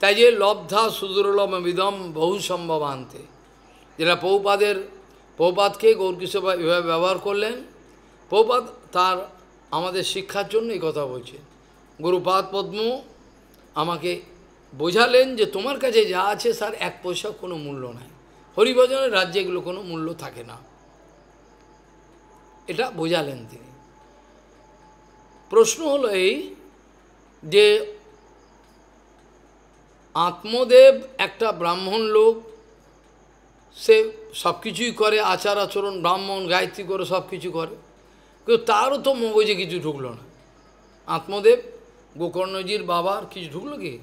তাই যে লব্ধা সুদুরলম বিদম বহু সম্ভব আনতে যেটা পৌপাদের পৌপাতকে গৌরকিশোর এভাবে ব্যবহার করলেন পৌপাত তার আমাদের শিক্ষার জন্য এই কথা বলছেন গুরুপাদ পদ্ম আমাকে বোঝালেন যে তোমার কাছে যা আছে স্যার এক পয়সা কোনো মূল্য নাই হরিভজনের রাজ্যে এগুলো কোনো মূল্য থাকে না এটা বোঝালেন তিনি প্রশ্ন হলো এই যে আত্মদেব একটা ব্রাহ্মণ লোক সে সব কিছুই করে আচার আচরণ ব্রাহ্মণ গায়ত্রী করে সব কিছু করে কিন্তু তারও তো মগজে কিছু ঢুকলো না আত্মদেব গোকর্ণজির বাবার কিছু ঢুকলো কি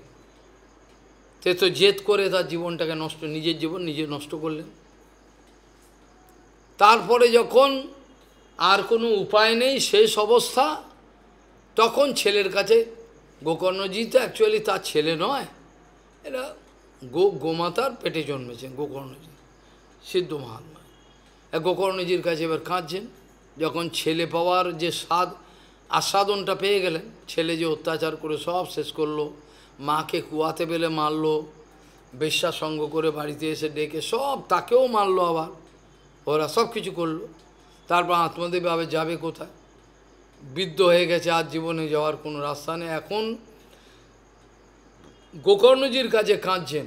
সে তো জেদ করে তার জীবনটাকে নষ্ট নিজের জীবন নিজে নষ্ট করলেন তারপরে যখন আর কোনো উপায় নেই শেষ অবস্থা তখন ছেলের কাছে গোকর্ণজি তো অ্যাকচুয়ালি তার ছেলে নয় এরা গো গোমাতার পেটে জন্মেছেন গোকর্ণজি সিদ্ধ মহাত্মা গোকর্ণজির কাছে এবার কাঁদছেন যখন ছেলে পাওয়ার যে স্বাদ আস্বাদনটা পেয়ে গেলেন ছেলে যে অত্যাচার করে সব শেষ করলো মাকে কুয়াতে পেলে মারলো বেশ্যা সঙ্গ করে বাড়িতে এসে ডেকে সব তাকেও মারলো আবার ওরা সব কিছু করলো তারপর আত্মদেবী আবার যাবে কোথায় বৃদ্ধ হয়ে গেছে আর জীবনে যাওয়ার কোনো রাস্তা নেই এখন গোকর্ণজির কাছে কাঁদছেন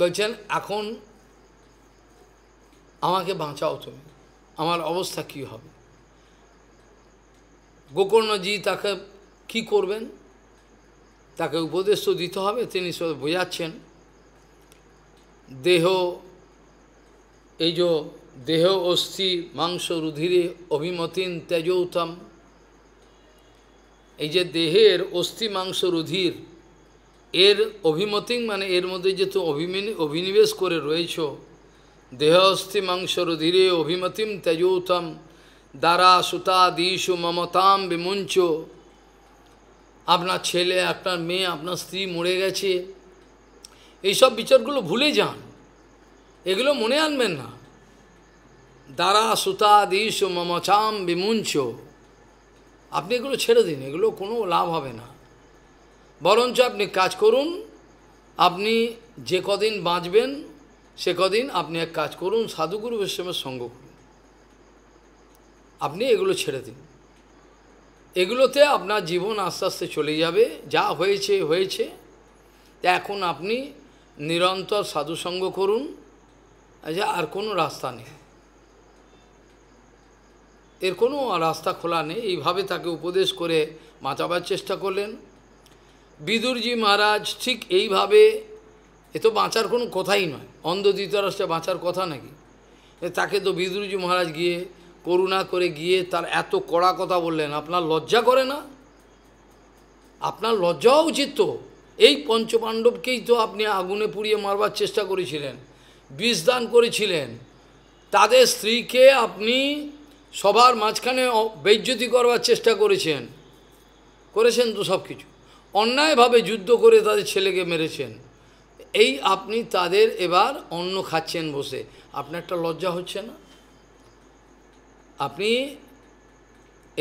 বলছেন এখন আমাকে বাঁচাও তুমি আমার অবস্থা কি হবে গোকর্ণজি তাকে কি করবেন তাকে উপদেশ তো দিতে হবে তিনি সব বোঝাচ্ছেন দেহ এই যে দেহ অস্থি মাংস রুধিরে অভিমতিন তেজৌতম এই যে দেহের অস্থি মাংস রুধির এর অভিমতিং মানে এর মধ্যে যে তুমি অভিমিন অভিনিবেশ করে রয়েছ দেহ অস্থি মাংস রুধিরে অভিমতিম তেজৌতম দ্বারা দিশু মমতাম বিমুঞ্চ আপনার ছেলে আপনার মেয়ে আপনার স্ত্রী মরে গেছে এইসব বিচারগুলো ভুলে যান এগুলো মনে আনবেন না দ্বারা দিশু মমচাম বিমুঞ্চ আপনি এগুলো ছেড়ে দিন এগুলো কোনো লাভ হবে না বরঞ্চ আপনি কাজ করুন আপনি যে কদিন বাঁচবেন সে কদিন আপনি এক কাজ করুন সাধুগুরু বৈষ্ণবের সঙ্গ করুন আপনি এগুলো ছেড়ে দিন এগুলোতে আপনার জীবন আস্তে আস্তে চলে যাবে যা হয়েছে হয়েছে এখন আপনি নিরন্তর সাধুসঙ্গ করুন আচ্ছা আর কোনো রাস্তা নেই এর কোনো রাস্তা খোলা নেই এইভাবে তাকে উপদেশ করে বাঁচাবার চেষ্টা করলেন বিদুরজি মহারাজ ঠিক এইভাবে এ তো বাঁচার কোনো কথাই নয় অন্ধ দ্বিতীয় বাঁচার কথা নাকি তাকে তো বিদুরজি মহারাজ গিয়ে করুণা করে গিয়ে তার এত কড়া কথা বললেন আপনার লজ্জা করে না আপনার লজ্জা উচিত তো এই পঞ্চপাণ্ডবকেই তো আপনি আগুনে পুড়িয়ে মারবার চেষ্টা করেছিলেন বিষ দান করেছিলেন তাদের স্ত্রীকে আপনি সবার মাঝখানে বেজ্যতি করবার চেষ্টা করেছেন করেছেন তো সব কিছু অন্যায়ভাবে যুদ্ধ করে তাদের ছেলেকে মেরেছেন এই আপনি তাদের এবার অন্ন খাচ্ছেন বসে আপনার একটা লজ্জা হচ্ছে না আপনি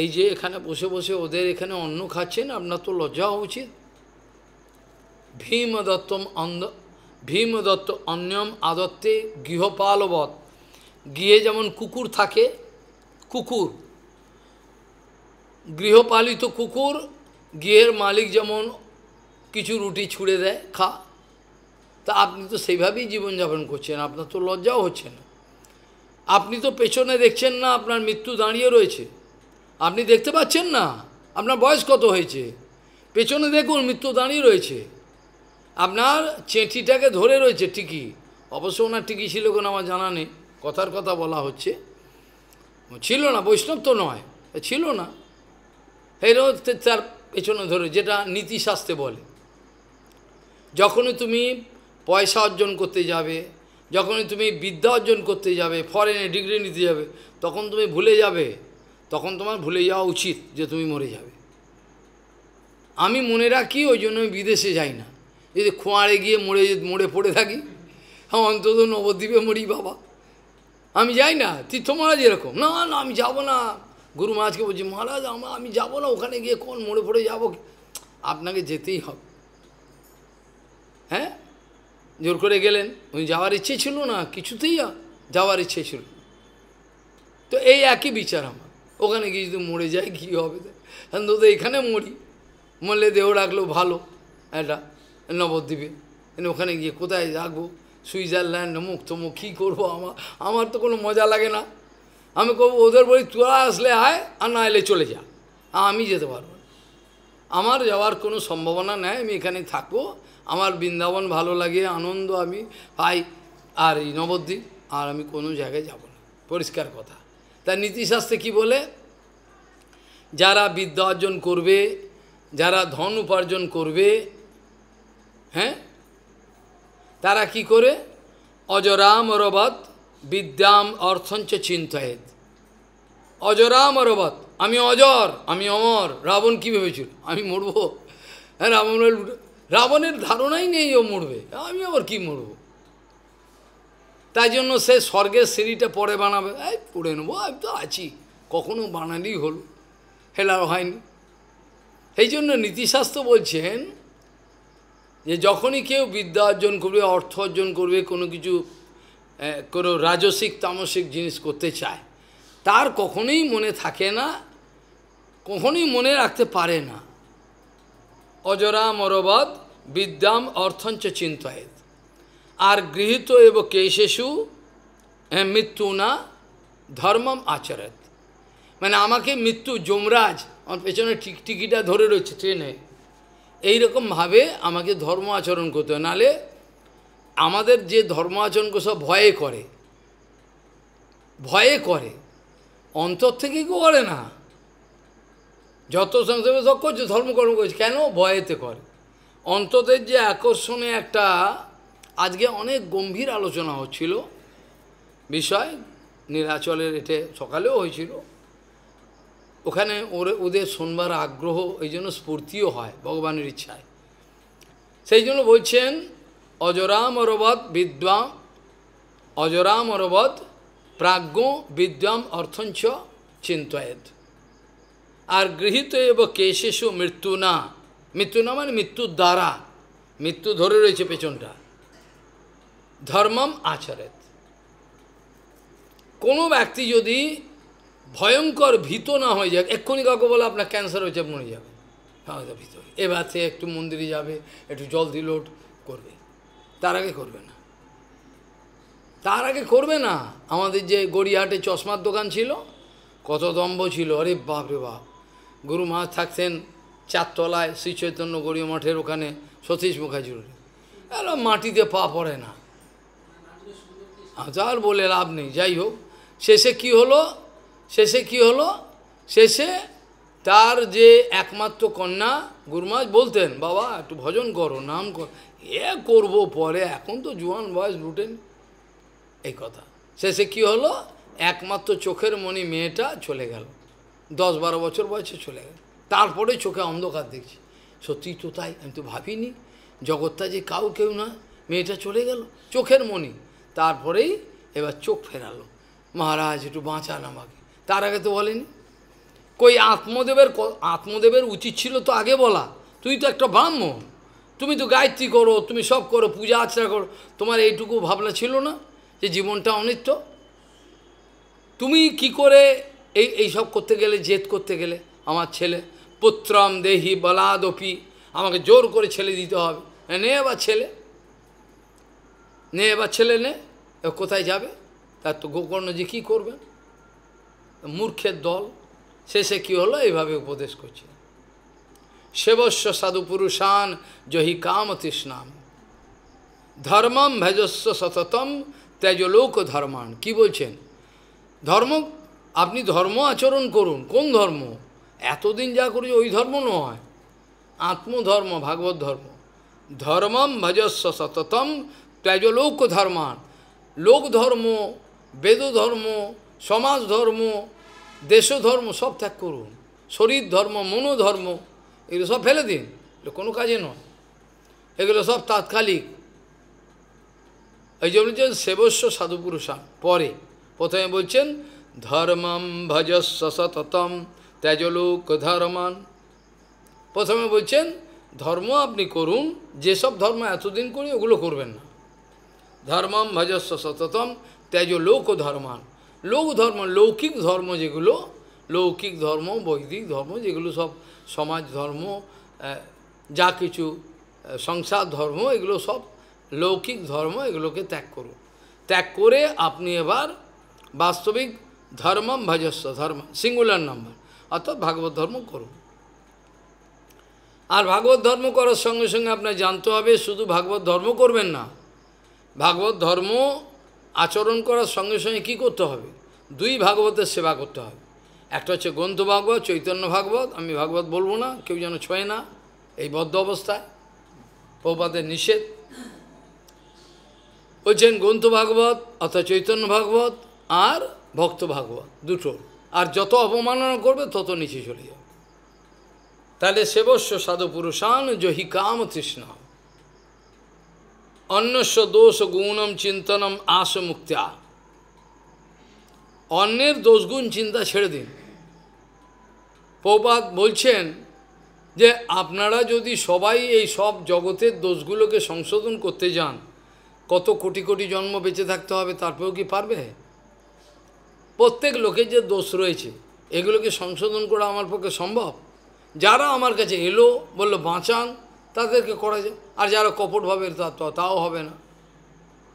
এই যে এখানে বসে বসে ওদের এখানে অন্ন খাচ্ছেন আপনার তো লজ্জা হওয়া উচিত ভীম দত্তম অন্ধ ভীম দত্ত অন্যম আদত্তে গৃহপালবৎ গিয়ে যেমন কুকুর থাকে কুকুর গৃহপালিত কুকুর গৃহের মালিক যেমন কিছু রুটি ছুঁড়ে দেয় খা তা আপনি তো সেইভাবেই জীবনযাপন করছেন আপনার তো লজ্জাও হচ্ছে না আপনি তো পেছনে দেখছেন না আপনার মৃত্যু দাঁড়িয়ে রয়েছে আপনি দেখতে পাচ্ছেন না আপনার বয়স কত হয়েছে পেছনে দেখুন মৃত্যু দাঁড়িয়ে রয়েছে আপনার চেঁটিটাকে ধরে রয়েছে টিকি অবশ্য ওনার টিকি ছিল কোনো আমার জানা নেই কথার কথা বলা হচ্ছে ছিল না বৈষ্ণব তো নয় ছিল না এরও তার পেছনে ধরে যেটা নীতিশাস্ত্রে বলে যখনই তুমি পয়সা অর্জন করতে যাবে যখনই তুমি বিদ্যা অর্জন করতে যাবে ফরেনে ডিগ্রি নিতে যাবে তখন তুমি ভুলে যাবে তখন তোমার ভুলে যাওয়া উচিত যে তুমি মরে যাবে আমি মনে রাখি ওই জন্য আমি বিদেশে যাই না যদি খোঁয়াড়ে গিয়ে মরে মরে পড়ে থাকি হ্যাঁ অন্তত নবদ্বীপে মরি বাবা আমি যাই না তীর্থ মহারাজ এরকম না না আমি যাব না গুরু মহারাজকে বলছি মহারাজ আমরা আমি যাব না ওখানে গিয়ে কোন মরে পড়ে যাব আপনাকে যেতেই হবে হ্যাঁ জোর করে গেলেন উনি যাওয়ার ইচ্ছে ছিল না কিছুতেই যাওয়ার ইচ্ছে ছিল তো এই একই বিচার আমার ওখানে গিয়ে যদি মরে যায় কী হবে তো এখানে মরি মরলে দেহ রাখলেও ভালো একটা নবদ্বীপে ওখানে গিয়ে কোথায় রাখবো সুইজারল্যান্ড তো মুখ কী করবো আমার আমার তো কোনো মজা লাগে না আমি করবো ওদের বলি তোরা আসলে আয় আর না এলে চলে যা আমি যেতে পারবো আমার যাওয়ার কোনো সম্ভাবনা নেই আমি এখানে থাকবো আমার বৃন্দাবন ভালো লাগে আনন্দ আমি পাই আর এই নবদ্বীপ আর আমি কোনো জায়গায় যাব না পরিষ্কার কথা তার নীতিশাস্ত্রে কি বলে যারা বিদ্যা অর্জন করবে যারা ধন উপার্জন করবে হ্যাঁ তারা কি করে অজরাম অরবত বিদ্যাম অর্থঞ্চ চিন্তয়েত অজরাম অরবত আমি অজর আমি অমর রাবণ কী ভেবেছিল আমি মরবো হ্যাঁ রাবণ রাবণের ধারণাই নেই ও মরবে আমি আবার কি মরব তাই জন্য সে স্বর্গের সিঁড়িটা পরে বানাবে এই পড়ে নেবো আমি তো আছি কখনো বানালেই হল হেলার হয়নি এই জন্য নীতিশাস্ত্র বলছেন যে যখনই কেউ বিদ্যা অর্জন করবে অর্থ অর্জন করবে কোনো কিছু কোনো রাজসিক তামসিক জিনিস করতে চায় তার কখনোই মনে থাকে না কখনোই মনে রাখতে পারে না অজরা মরবাদ বিদ্যাম অর্থঞ্চ চিন্তায়েত আর গৃহীত এব কেশেশু হ্যাঁ, মৃত্যু না ধর্মম আচরত মানে আমাকে মৃত্যু যমরাজ আমার পেছনে টিকটিকিটা ধরে রয়েছে ট্রেনে এইরকমভাবে আমাকে ধর্ম আচরণ করতে হয় নাহলে আমাদের যে ধর্ম আচরণকে সব ভয়ে করে ভয়ে করে অন্তর থেকে কেউ করে না যত সংসবে সব করছে ধর্মকর্ম করছে কেন ভয়েতে করে অন্তদের যে আকর্ষণে একটা আজকে অনেক গম্ভীর আলোচনা হচ্ছিল বিষয় নীলাচলের এটে সকালেও হয়েছিল ওখানে ওরে ওদের শোনবার আগ্রহ এই জন্য স্ফূর্তিও হয় ভগবানের ইচ্ছায় সেই জন্য বলছেন অজরাম অরবত বিদ্বাম অজরাম অরবত প্রাজ্ঞ বিদ্বাম অর্থঞ্চ চিন্তায়েত আর গৃহীত এব কেশেষু মৃত্যু না মৃত্যু না মানে মৃত্যুর দ্বারা মৃত্যু ধরে রয়েছে পেছনটা ধর্মম আচরেত কোনো ব্যক্তি যদি ভয়ঙ্কর ভীত না হয়ে যায় এক্ষুনি কাউকে বলে আপনার ক্যান্সার হয়েছে মরে যাবে হ্যাঁ, ভীত এবার সে একটু মন্দিরে যাবে একটু জল দিলোট করবে তার আগে করবে না তার আগে করবে না আমাদের যে গড়িয়াহাটে চশমার দোকান ছিল কত দম্ভ ছিল আরে বাপরে বাপ গুরু মাছ থাকতেন চারতলায় শ্রী চৈতন্য গড়ীয় মঠের ওখানে সতীশ মুখার্জুরি এরা মাটিতে পা পড়ে না আচ্ছা, আর বলে লাভ নেই যাই হোক শেষে কি হলো শেষে কি হলো শেষে তার যে একমাত্র কন্যা গুরুমাজ বলতেন বাবা একটু ভজন করো নাম কর এ করবো পরে এখন তো জুয়ান বয়স লুটেন এই কথা শেষে কি হলো একমাত্র চোখের মনি মেয়েটা চলে গেল দশ বারো বছর বয়সে চলে গেল তারপরে চোখে অন্ধকার দেখছি সত্যিই তো তাই আমি তো ভাবিনি জগৎটা যে কাউ কেউ না মেয়েটা চলে গেল চোখের মনি তারপরেই এবার চোখ ফেরালো মহারাজ একটু বাঁচান আমাকে তার আগে তো বলেনি কই আত্মদেবের আত্মদেবের উচিত ছিল তো আগে বলা তুই তো একটা ব্রাহ্মণ তুমি তো গায়ত্রী করো তুমি সব করো পূজা আর্চনা করো তোমার এইটুকু ভাবনা ছিল না যে জীবনটা অনিত্য তুমি কি করে এই এই সব করতে গেলে জেদ করতে গেলে আমার ছেলে পুত্রম দেহি বলাদপি আমাকে জোর করে ছেলে দিতে হবে নে এবার ছেলে নে এবার ছেলে নে কোথায় যাবে তার তো গোকর্ণজি কী করবেন মূর্খের দল শেষে কী হলো এইভাবে উপদেশ করছে সেবস্ব সাধু পুরুষান জহি কাম তৃষ্ণাম ধর্মম ভেজস্ব সততম তেজলোক ধর্মান কি বলছেন ধর্ম আপনি ধর্ম আচরণ করুন কোন ধর্ম এতদিন যা করি ওই ধর্ম নয় আত্মধর্ম ভাগবত ধর্ম ধর্মম ভজস্ব সততম ত্যাজ লোক ধর্মান লোক ধর্ম বেদধর্ম সমাজ ধর্ম দেশধর্ম সব ত্যাগ করুন শরীর ধর্ম মনোধর্ম এগুলো সব ফেলে দিন কোনো কাজে নয় এগুলো সব তাৎকালিক এই জন্য বলছেন সেবস্ব সাধুপুরুষান পরে প্রথমে বলছেন ধর্মম ভজস্ব সততম তেজলোক ধর্মান প্রথমে বলছেন ধর্ম আপনি করুন যেসব ধর্ম এতদিন করি ওগুলো করবেন না ধর্মম ভজস্ব সততম তেজ লোক ধর্মান লোক ধর্ম লৌকিক ধর্ম যেগুলো লৌকিক ধর্ম বৈদিক ধর্ম যেগুলো সব সমাজ ধর্ম যা কিছু সংসার ধর্ম এগুলো সব লৌকিক ধর্ম এগুলোকে ত্যাগ করুন ত্যাগ করে আপনি এবার বাস্তবিক ধর্মম ভজস্ব ধর্ম সিঙ্গুলার নাম্বার অর্থাৎ ভাগবত ধর্ম করুন আর ভাগবত ধর্ম করার সঙ্গে সঙ্গে আপনার জানতে হবে শুধু ভাগবত ধর্ম করবেন না ভাগবত ধর্ম আচরণ করার সঙ্গে সঙ্গে কি করতে হবে দুই ভাগবতের সেবা করতে হবে একটা হচ্ছে গ্রন্থ ভাগবত চৈতন্য ভাগবত আমি ভাগবত বলবো না কেউ যেন ছোঁয় না এই বদ্ধ অবস্থায় প্রপাদের নিষেধ বলছেন গ্রন্থ ভাগবত অর্থাৎ চৈতন্য ভাগবত আর ভক্ত ভাগবত দুটো আর যত অবমাননা করবে তত নিচে চলে যাবে তাহলে সেবস্ব সাধু পুরুষান জহি কাম তৃষ্ণা অন্যস্ব দোষ গুণম চিন্তনম আস মুক্তা অন্যের দোষগুণ চিন্তা ছেড়ে দিন পৌপাত বলছেন যে আপনারা যদি সবাই এই সব জগতের দোষগুলোকে সংশোধন করতে যান কত কোটি কোটি জন্ম বেঁচে থাকতে হবে তারপরেও কি পারবে প্রত্যেক লোকের যে দোষ রয়েছে এগুলোকে সংশোধন করা আমার পক্ষে সম্ভব যারা আমার কাছে এলো বলল বাঁচান তাদেরকে করা যায় আর যারা কপটভাবে তাও হবে না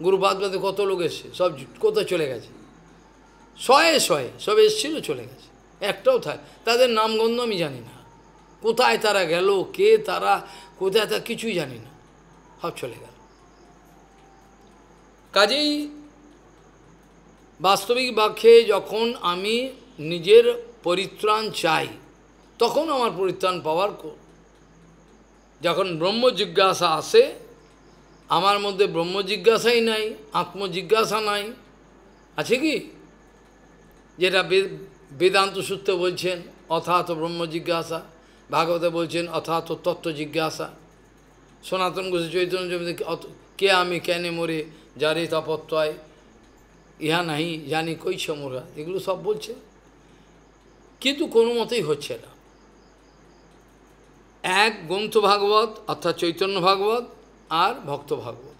গুরু বাদ বাদে কত লোক এসছে সব কোথায় চলে গেছে শয়ে শয়ে সব এসছিল চলে গেছে একটাও থাকে তাদের নামগন্ধ আমি জানি না কোথায় তারা গেল কে তারা কোথায় তা কিছুই জানি না সব চলে গেল কাজেই বাস্তবিক বাক্যে যখন আমি নিজের পরিত্রাণ চাই তখন আমার পরিত্রাণ পাওয়ার যখন ব্রহ্ম জিজ্ঞাসা আসে আমার মধ্যে ব্রহ্ম জিজ্ঞাসাই নাই আত্মজিজ্ঞাসা নাই আছে কি যেটা বেদান্ত সূত্রে বলছেন অথাত ব্রহ্ম জিজ্ঞাসা ভাগবতে বলছেন অথাত তত্ত্ব জিজ্ঞাসা সনাতন ঘোষ চৈতন্য জমিতে কে আমি কেনে মরে যারে তপত্তয় ইহা নাহি জানি কই সমরা এগুলো সব বলছে কিন্তু কোনো মতেই হচ্ছে না এক গ্রন্থ ভাগবত অর্থাৎ চৈতন্য ভাগবত আর ভক্ত ভাগবত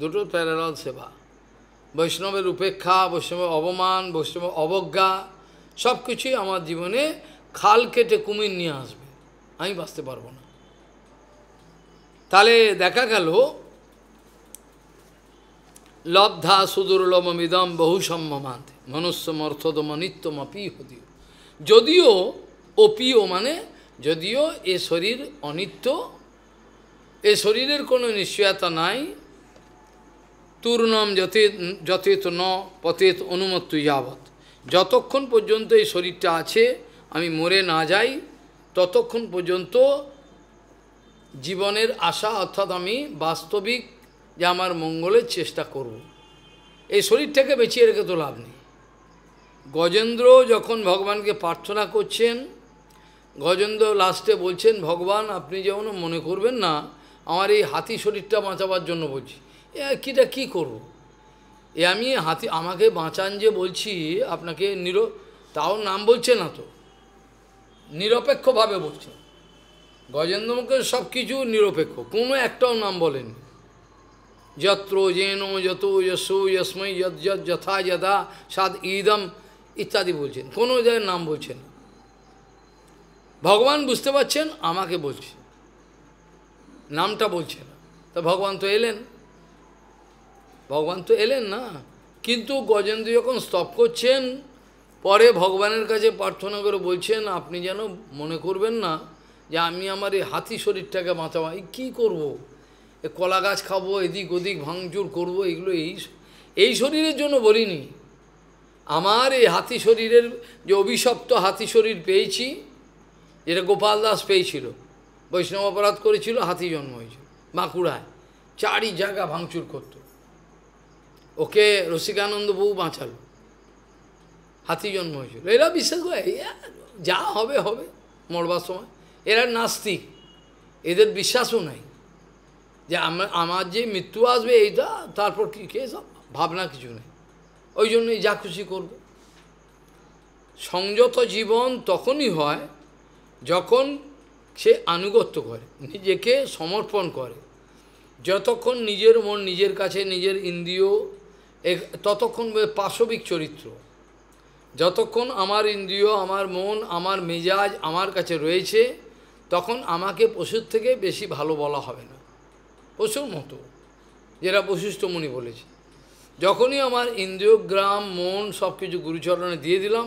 দুটো প্যারাল সেবা বৈষ্ণবের উপেক্ষা বৈষ্ণবের অবমান বৈষ্ণবের অবজ্ঞা সব কিছুই আমার জীবনে খাল কেটে কুমির নিয়ে আসবে আমি বাঁচতে পারবো না তাহলে দেখা গেল লব্ধা সুদুর্লভমিদম বহু সম্ভমান্তে মনুষ্যমর্থদম নিত্যমপি হদিও যদিও অপিও মানে যদিও এ শরীর অনিত্য এ শরীরের কোনো নিশ্চয়তা নাই তূর্ণম যথে যথেত ন পথেত অনুমত্ত যাবৎ যতক্ষণ পর্যন্ত এই শরীরটা আছে আমি মরে না যাই ততক্ষণ পর্যন্ত জীবনের আশা অর্থাৎ আমি বাস্তবিক যে আমার মঙ্গলের চেষ্টা করব। এই শরীরটাকে বেঁচিয়ে রেখে তো লাভ নেই গজেন্দ্র যখন ভগবানকে প্রার্থনা করছেন গজেন্দ্র লাস্টে বলছেন ভগবান আপনি যেমন মনে করবেন না আমার এই হাতি শরীরটা বাঁচাবার জন্য বলছি এ কিটা কী করব। এ আমি হাতি আমাকে বাঁচান যে বলছি আপনাকে নির তাও নাম বলছে না তো নিরপেক্ষভাবে বলছে গজেন্দ্র মুখের সব কিছু নিরপেক্ষ কোনো একটাও নাম বলেনি যত্র যত্রোজেন যত যশো যস্মৈ যত যত যথা যথা সাদ ইদম ইত্যাদি বলছেন কোনো জায়গার নাম বলছেন ভগবান বুঝতে পারছেন আমাকে বলছে নামটা বলছেন না তা ভগবান তো এলেন ভগবান তো এলেন না কিন্তু গজেন্দ্র যখন স্তব করছেন পরে ভগবানের কাছে প্রার্থনা করে বলছেন আপনি যেন মনে করবেন না যে আমি আমার এই হাতি শরীরটাকে মাথা কি করব। কলা গাছ খাবো এদিক ওদিক ভাঙচুর করবো এইগুলো এই এই শরীরের জন্য বলিনি আমার এই হাতি শরীরের যে অভিশপ্ত হাতি শরীর পেয়েছি যেটা গোপাল দাস পেয়েছিল বৈষ্ণব অপরাধ করেছিল হাতি জন্ম হয়েছিল বাঁকুড়ায় চারি জায়গা ভাঙচুর করত ওকে রসিকানন্দ বউ বাঁচালো হাতি জন্ম হয়েছিল এরা বিশ্বাস করে যা হবে হবে মরবার সময় এরা নাস্তিক এদের বিশ্বাসও নাই যে আমার যে মৃত্যু আসবে এইটা তারপর কি কে ভাবনা কিছু নেই ওই জন্যই যা খুশি করবে সংযত জীবন তখনই হয় যখন সে আনুগত্য করে নিজেকে সমর্পণ করে যতক্ষণ নিজের মন নিজের কাছে নিজের ইন্দ্রিয় ততক্ষণ পাশবিক চরিত্র যতক্ষণ আমার ইন্দ্রিয় আমার মন আমার মেজাজ আমার কাছে রয়েছে তখন আমাকে পশুর থেকে বেশি ভালো বলা হবে না পশুর মতো যেটা মুনি বলেছে যখনই আমার ইন্দ্রিয়গ্রাম মন সব কিছু গুরুচরণে দিয়ে দিলাম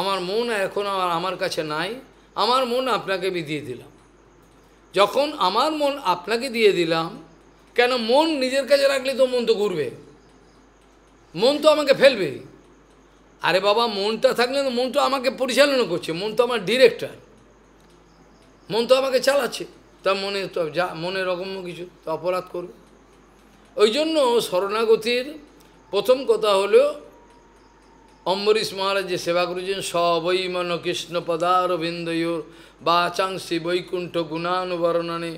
আমার মন এখন আর আমার কাছে নাই আমার মন আপনাকে আমি দিয়ে দিলাম যখন আমার মন আপনাকে দিয়ে দিলাম কেন মন নিজের কাছে রাখলে তো মন তো ঘুরবে মন তো আমাকে ফেলবে আরে বাবা মনটা থাকলে তো মন তো আমাকে পরিচালনা করছে মন তো আমার ডিরেক্টর মন তো আমাকে চালাচ্ছে তা মনে যা মনে রকম কিছু তো অপরাধ করবে ওই জন্য শরণাগতির প্রথম কথা হল অম্বরীশ মহারাজ যে সেবা করেছেন সবৈমন কৃষ্ণ বা বাচাংশি বৈকুণ্ঠ গুণানুবরণনে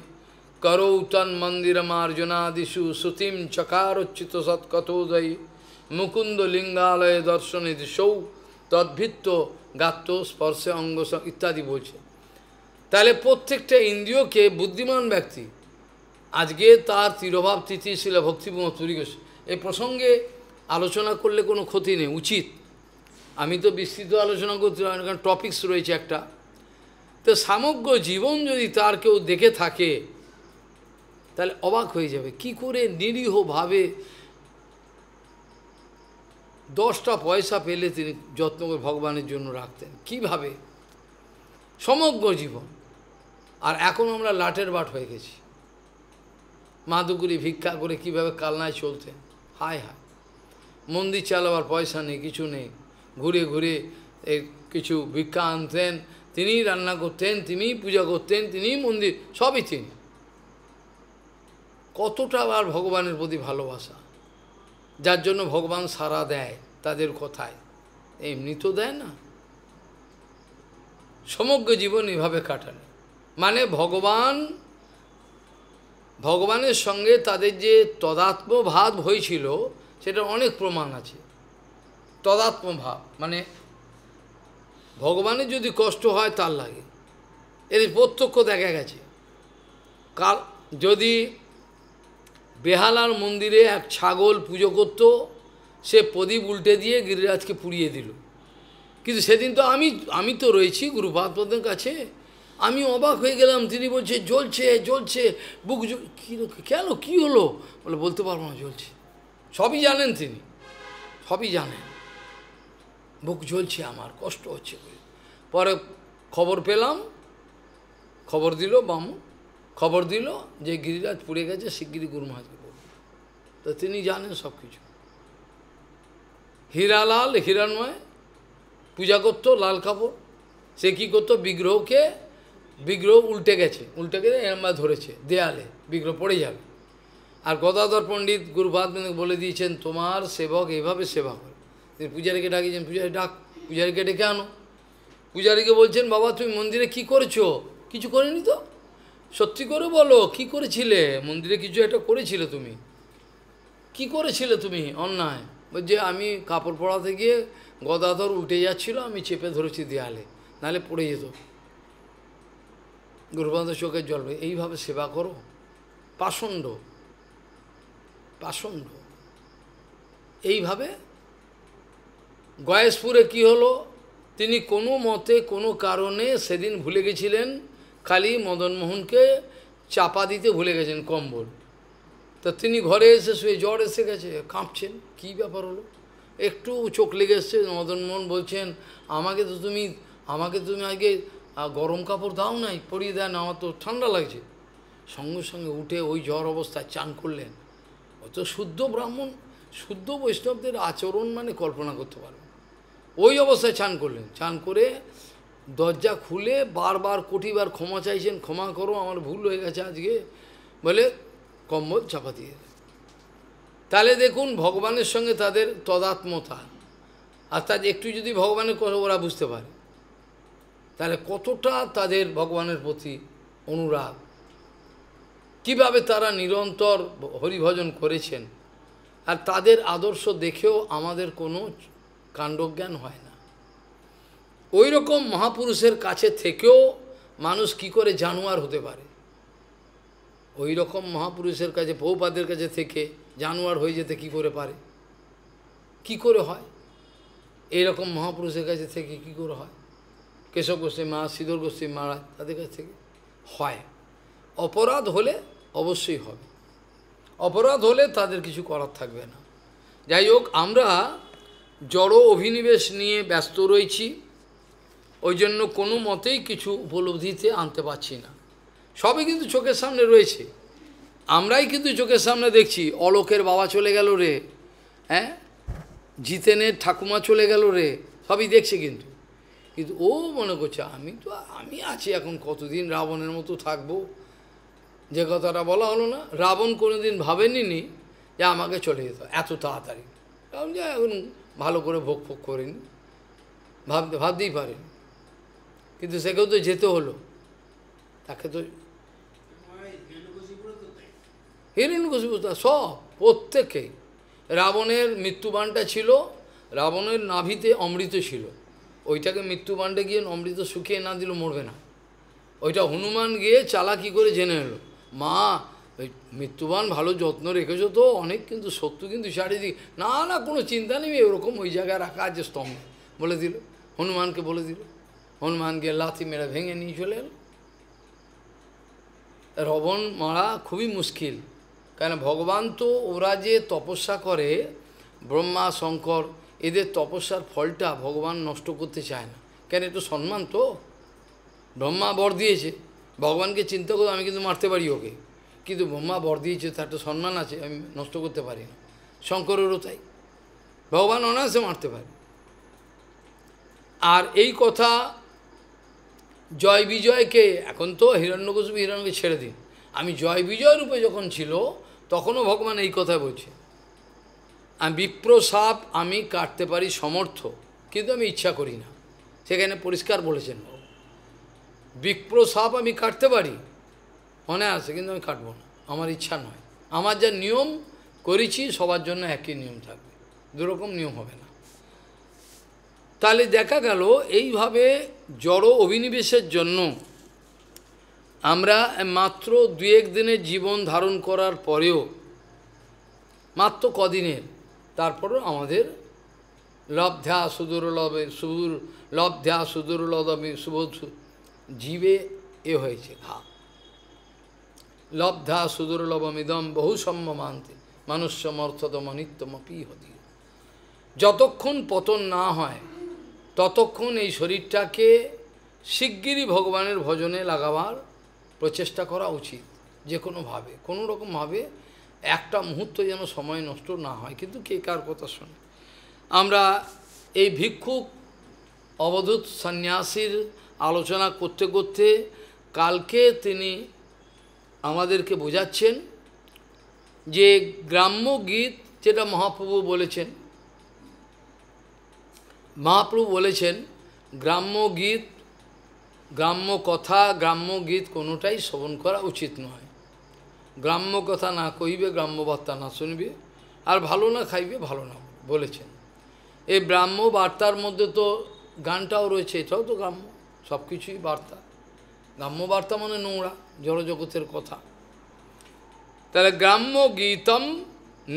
করৌতন মন্দির মন্দিরমার্জুনাদিষু শ্রুতিম চকারোচ্যুত সৎকথোদয়ী মুকুন্দ লিঙ্গালয়ে দর্শনে দিশৌ তদ্ভিত্ত গাত্র স্পর্শে অঙ্গ ইত্যাদি বলছে তাহলে প্রত্যেকটা ইন্দ্রিয়কে বুদ্ধিমান ব্যক্তি আজকে তার তিরভাব তিথি ছিল ভক্তিপ্রমোদ পুরী এ এই প্রসঙ্গে আলোচনা করলে কোনো ক্ষতি নেই উচিত আমি তো বিস্তৃত আলোচনা করতে পারি কারণ টপিক্স রয়েছে একটা তো সামগ্র জীবন যদি তার কেউ দেখে থাকে তাহলে অবাক হয়ে যাবে কি করে নিরীহভাবে দশটা পয়সা পেলে তিনি যত্ন করে ভগবানের জন্য রাখতেন কিভাবে সমগ্র জীবন আর এখন আমরা লাটের বাট হয়ে গেছি মাদুগুরি ভিক্ষা করে কিভাবে কালনায় চলতে হায় হায় মন্দির চালাবার পয়সা নেই কিছু নেই ঘুরে ঘুরে কিছু ভিক্ষা আনতেন তিনি রান্না করতেন তিনি পূজা করতেন তিনি মন্দির সবই তিনি কতটা আর ভগবানের প্রতি ভালোবাসা যার জন্য ভগবান সারা দেয় তাদের কথায় এমনি তো দেয় না সমগ্র জীবন এভাবে কাটানো মানে ভগবান ভগবানের সঙ্গে তাদের যে তদাত্মভাব হয়েছিল সেটা অনেক প্রমাণ আছে তদাত্মভাব মানে ভগবানের যদি কষ্ট হয় তার লাগে এর প্রত্যক্ষ দেখা গেছে কাল যদি বেহালার মন্দিরে এক ছাগল পুজো করত সে প্রদীপ উল্টে দিয়ে গিরিরাজকে পুড়িয়ে দিল কিন্তু সেদিন তো আমি আমি তো রয়েছি গুরুপাদপদের কাছে আমি অবাক হয়ে গেলাম তিনি বলছে জ্বলছে জ্বলছে বুক কী কেন কী হলো বলে বলতে পারবো না জ্বলছে সবই জানেন তিনি সবই জানেন বুক জ্বলছে আমার কষ্ট হচ্ছে পরে খবর পেলাম খবর দিল বামু খবর দিল যে গিরিরাজ পুড়ে গেছে শিগগিরি গুরু মহাজকে তো তিনি জানেন সব কিছু হীরালাল হিরানময় পূজা করতো লাল কাপড় সে কী করতো বিগ্রহকে বিগ্রহ উল্টে গেছে উল্টে গেছে এরম ধরেছে দেয়ালে বিগ্রহ পড়ে যাবে আর গদাধর পণ্ডিত গুরুভাত বলে দিয়েছেন তোমার সেবক এভাবে সেবা করে পূজারীকে ডাকিয়েছেন পূজারী ডাক পূজারীকে ডেকে আনো পূজারীকে বলছেন বাবা তুমি মন্দিরে কি করেছো কিছু করেনি তো সত্যি করে বলো কি করেছিলে মন্দিরে কিছু একটা করেছিলে তুমি কি করেছিলে তুমি অন্যায় যে আমি কাপড় পড়াতে গিয়ে গদাধর উল্টে যাচ্ছিল আমি চেপে ধরেছি দেয়ালে নাহলে পড়ে যেত গুরুবন্ধ চোখের জল এইভাবে সেবা করো পাষণ্ড পাষণ্ড এইভাবে গয়েশপুরে কি হলো তিনি কোনো মতে কোনো কারণে সেদিন ভুলে গেছিলেন খালি মদনমোহনকে চাপা দিতে ভুলে গেছেন কম্বল তা তিনি ঘরে এসে শুয়ে জ্বর এসে গেছে কাঁপছেন কি ব্যাপার হলো একটু চোখ লেগে এসছে মদনমোহন বলছেন আমাকে তো তুমি আমাকে তুমি আগে আর গরম কাপড় দাও নাই পরিয়ে দেন আমার তো ঠান্ডা লাগছে সঙ্গে সঙ্গে উঠে ওই জ্বর অবস্থায় চান করলেন অত শুদ্ধ ব্রাহ্মণ শুদ্ধ বৈষ্ণবদের আচরণ মানে কল্পনা করতে পারবে ওই অবস্থায় চান করলেন চান করে দরজা খুলে বারবার কোটিবার ক্ষমা চাইছেন ক্ষমা করো আমার ভুল হয়ে গেছে আজকে বলে কম্বল চাপা দিয়ে তাহলে দেখুন ভগবানের সঙ্গে তাদের তদাত্মতা আর তার একটু যদি ভগবানের কথা ওরা বুঝতে পারে তাহলে কতটা তাদের ভগবানের প্রতি অনুরাগ কিভাবে তারা নিরন্তর হরিভজন করেছেন আর তাদের আদর্শ দেখেও আমাদের কোনো কাণ্ডজ্ঞান হয় না ওই রকম মহাপুরুষের কাছে থেকেও মানুষ কি করে জানোয়ার হতে পারে ওই রকম মহাপুরুষের কাছে বহুপাদের কাছে থেকে জানোয়ার হয়ে যেতে কি করে পারে কি করে হয় এইরকম মহাপুরুষের কাছে থেকে কি করে হয় কেশব গোস্বামী মহারাজ সিদ্ধর গোস্বামী মহারাজ তাদের কাছ থেকে হয় অপরাধ হলে অবশ্যই হবে অপরাধ হলে তাদের কিছু করার থাকবে না যাই হোক আমরা জড় অভিনিবেশ নিয়ে ব্যস্ত রয়েছি ওই জন্য কোনো মতেই কিছু উপলব্ধিতে আনতে পারছি না সবই কিন্তু চোখের সামনে রয়েছে আমরাই কিন্তু চোখের সামনে দেখছি অলোকের বাবা চলে গেল রে হ্যাঁ জিতেনের ঠাকুমা চলে গেল রে সবই দেখছি কিন্তু কিন্তু ও মনে করছে আমি তো আমি আছি এখন কতদিন রাবণের মতো থাকবো যে কথাটা বলা হলো না রাবণ কোনোদিন ভাবেনি নি যে আমাকে চলে যেত এত তাড়াতাড়ি কারণ যে এখন ভালো করে ভোগ ফোগ করেনি ভাবতে ভাবতেই পারেন কিন্তু সেকেও তো যেতে হলো তাকে তো হিরণ্যকশিপু তা সব প্রত্যেকে রাবণের মৃত্যুবাণটা ছিল রাবণের নাভিতে অমৃত ছিল ওইটাকে মৃত্যুবাণ্ডে গিয়ে অমৃত শুকিয়ে না দিল মরবে না ওইটা হনুমান গিয়ে চালা কি করে জেনে এলো মা ওই মৃত্যুবান ভালো যত্ন রেখেছো তো অনেক কিন্তু শত্রু কিন্তু চারিদিক না না কোনো চিন্তা নেই ওরকম ওই জায়গায় রাখা আছে স্তম্ভ বলে দিল হনুমানকে বলে দিল হনুমানকে লাথি মেরে ভেঙে নিয়ে চলে এলো রবণ মারা খুবই মুশকিল কেন ভগবান তো ওরা যে তপস্যা করে ব্রহ্মা শঙ্কর এদের তপস্যার ফলটা ভগবান নষ্ট করতে চায় না কেন একটু সম্মান তো ব্রহ্মা বর দিয়েছে ভগবানকে চিন্তা করো আমি কিন্তু মারতে পারি ওকে কিন্তু ব্রহ্মা বর দিয়েছে তার একটা সম্মান আছে আমি নষ্ট করতে পারি না শঙ্করেরও তাই ভগবান অনায়াসে মারতে পারে আর এই কথা জয় বিজয়কে এখন তো হিরণ্যকশিপু হিরণ্যকে ছেড়ে দিন আমি জয় বিজয় রূপে যখন ছিল তখনও ভগবান এই কথা বলছে আমি বিপ্র সাপ আমি কাটতে পারি সমর্থ কিন্তু আমি ইচ্ছা করি না সেখানে পরিষ্কার বলেছেন বিপ্র সাপ আমি কাটতে পারি মনে আছে কিন্তু আমি কাটবো না আমার ইচ্ছা নয় আমার যা নিয়ম করেছি সবার জন্য একই নিয়ম থাকবে দুরকম নিয়ম হবে না তাহলে দেখা গেল এইভাবে জড় অভিনিবেশের জন্য আমরা মাত্র দু এক দিনের জীবন ধারণ করার পরেও মাত্র কদিনের তারপর আমাদের লবে সুদূর লব্ধা সুদূর লদমে সুবোধ জীবে এ হয়েছে ঘা লব্ধা সুদূরলভমিদম বহু সম্মান্তে মানুষ সমর্থতম নিত্যমপি হতি যতক্ষণ পতন না হয় ততক্ষণ এই শরীরটাকে শিগগিরই ভগবানের ভজনে লাগাবার প্রচেষ্টা করা উচিত যে কোনোভাবে কোনোরকমভাবে রকমভাবে একটা মুহূর্ত যেন সময় নষ্ট না হয় কিন্তু কে কার কথা শোনে আমরা এই ভিক্ষুক অবধূত সন্ন্যাসীর আলোচনা করতে করতে কালকে তিনি আমাদেরকে বোঝাচ্ছেন যে গ্রাম্য গীত যেটা মহাপ্রভু বলেছেন মহাপ্রভু বলেছেন গ্রাম্য গীত গ্রাম্য কথা গ্রাম্য গীত কোনোটাই শ্রবণ করা উচিত নয় গ্রাম্য কথা না কইবে গ্রাম্য বার্তা না শুনবে আর ভালো না খাইবে ভালো না বলেছেন এই ব্রাহ্ম বার্তার মধ্যে তো গানটাও রয়েছে এটাও তো গ্রাম্য সব কিছুই বার্তা গ্রাম্য বার্তা মানে নোংরা জড়জগতের কথা তাহলে গ্রাম্য গীতম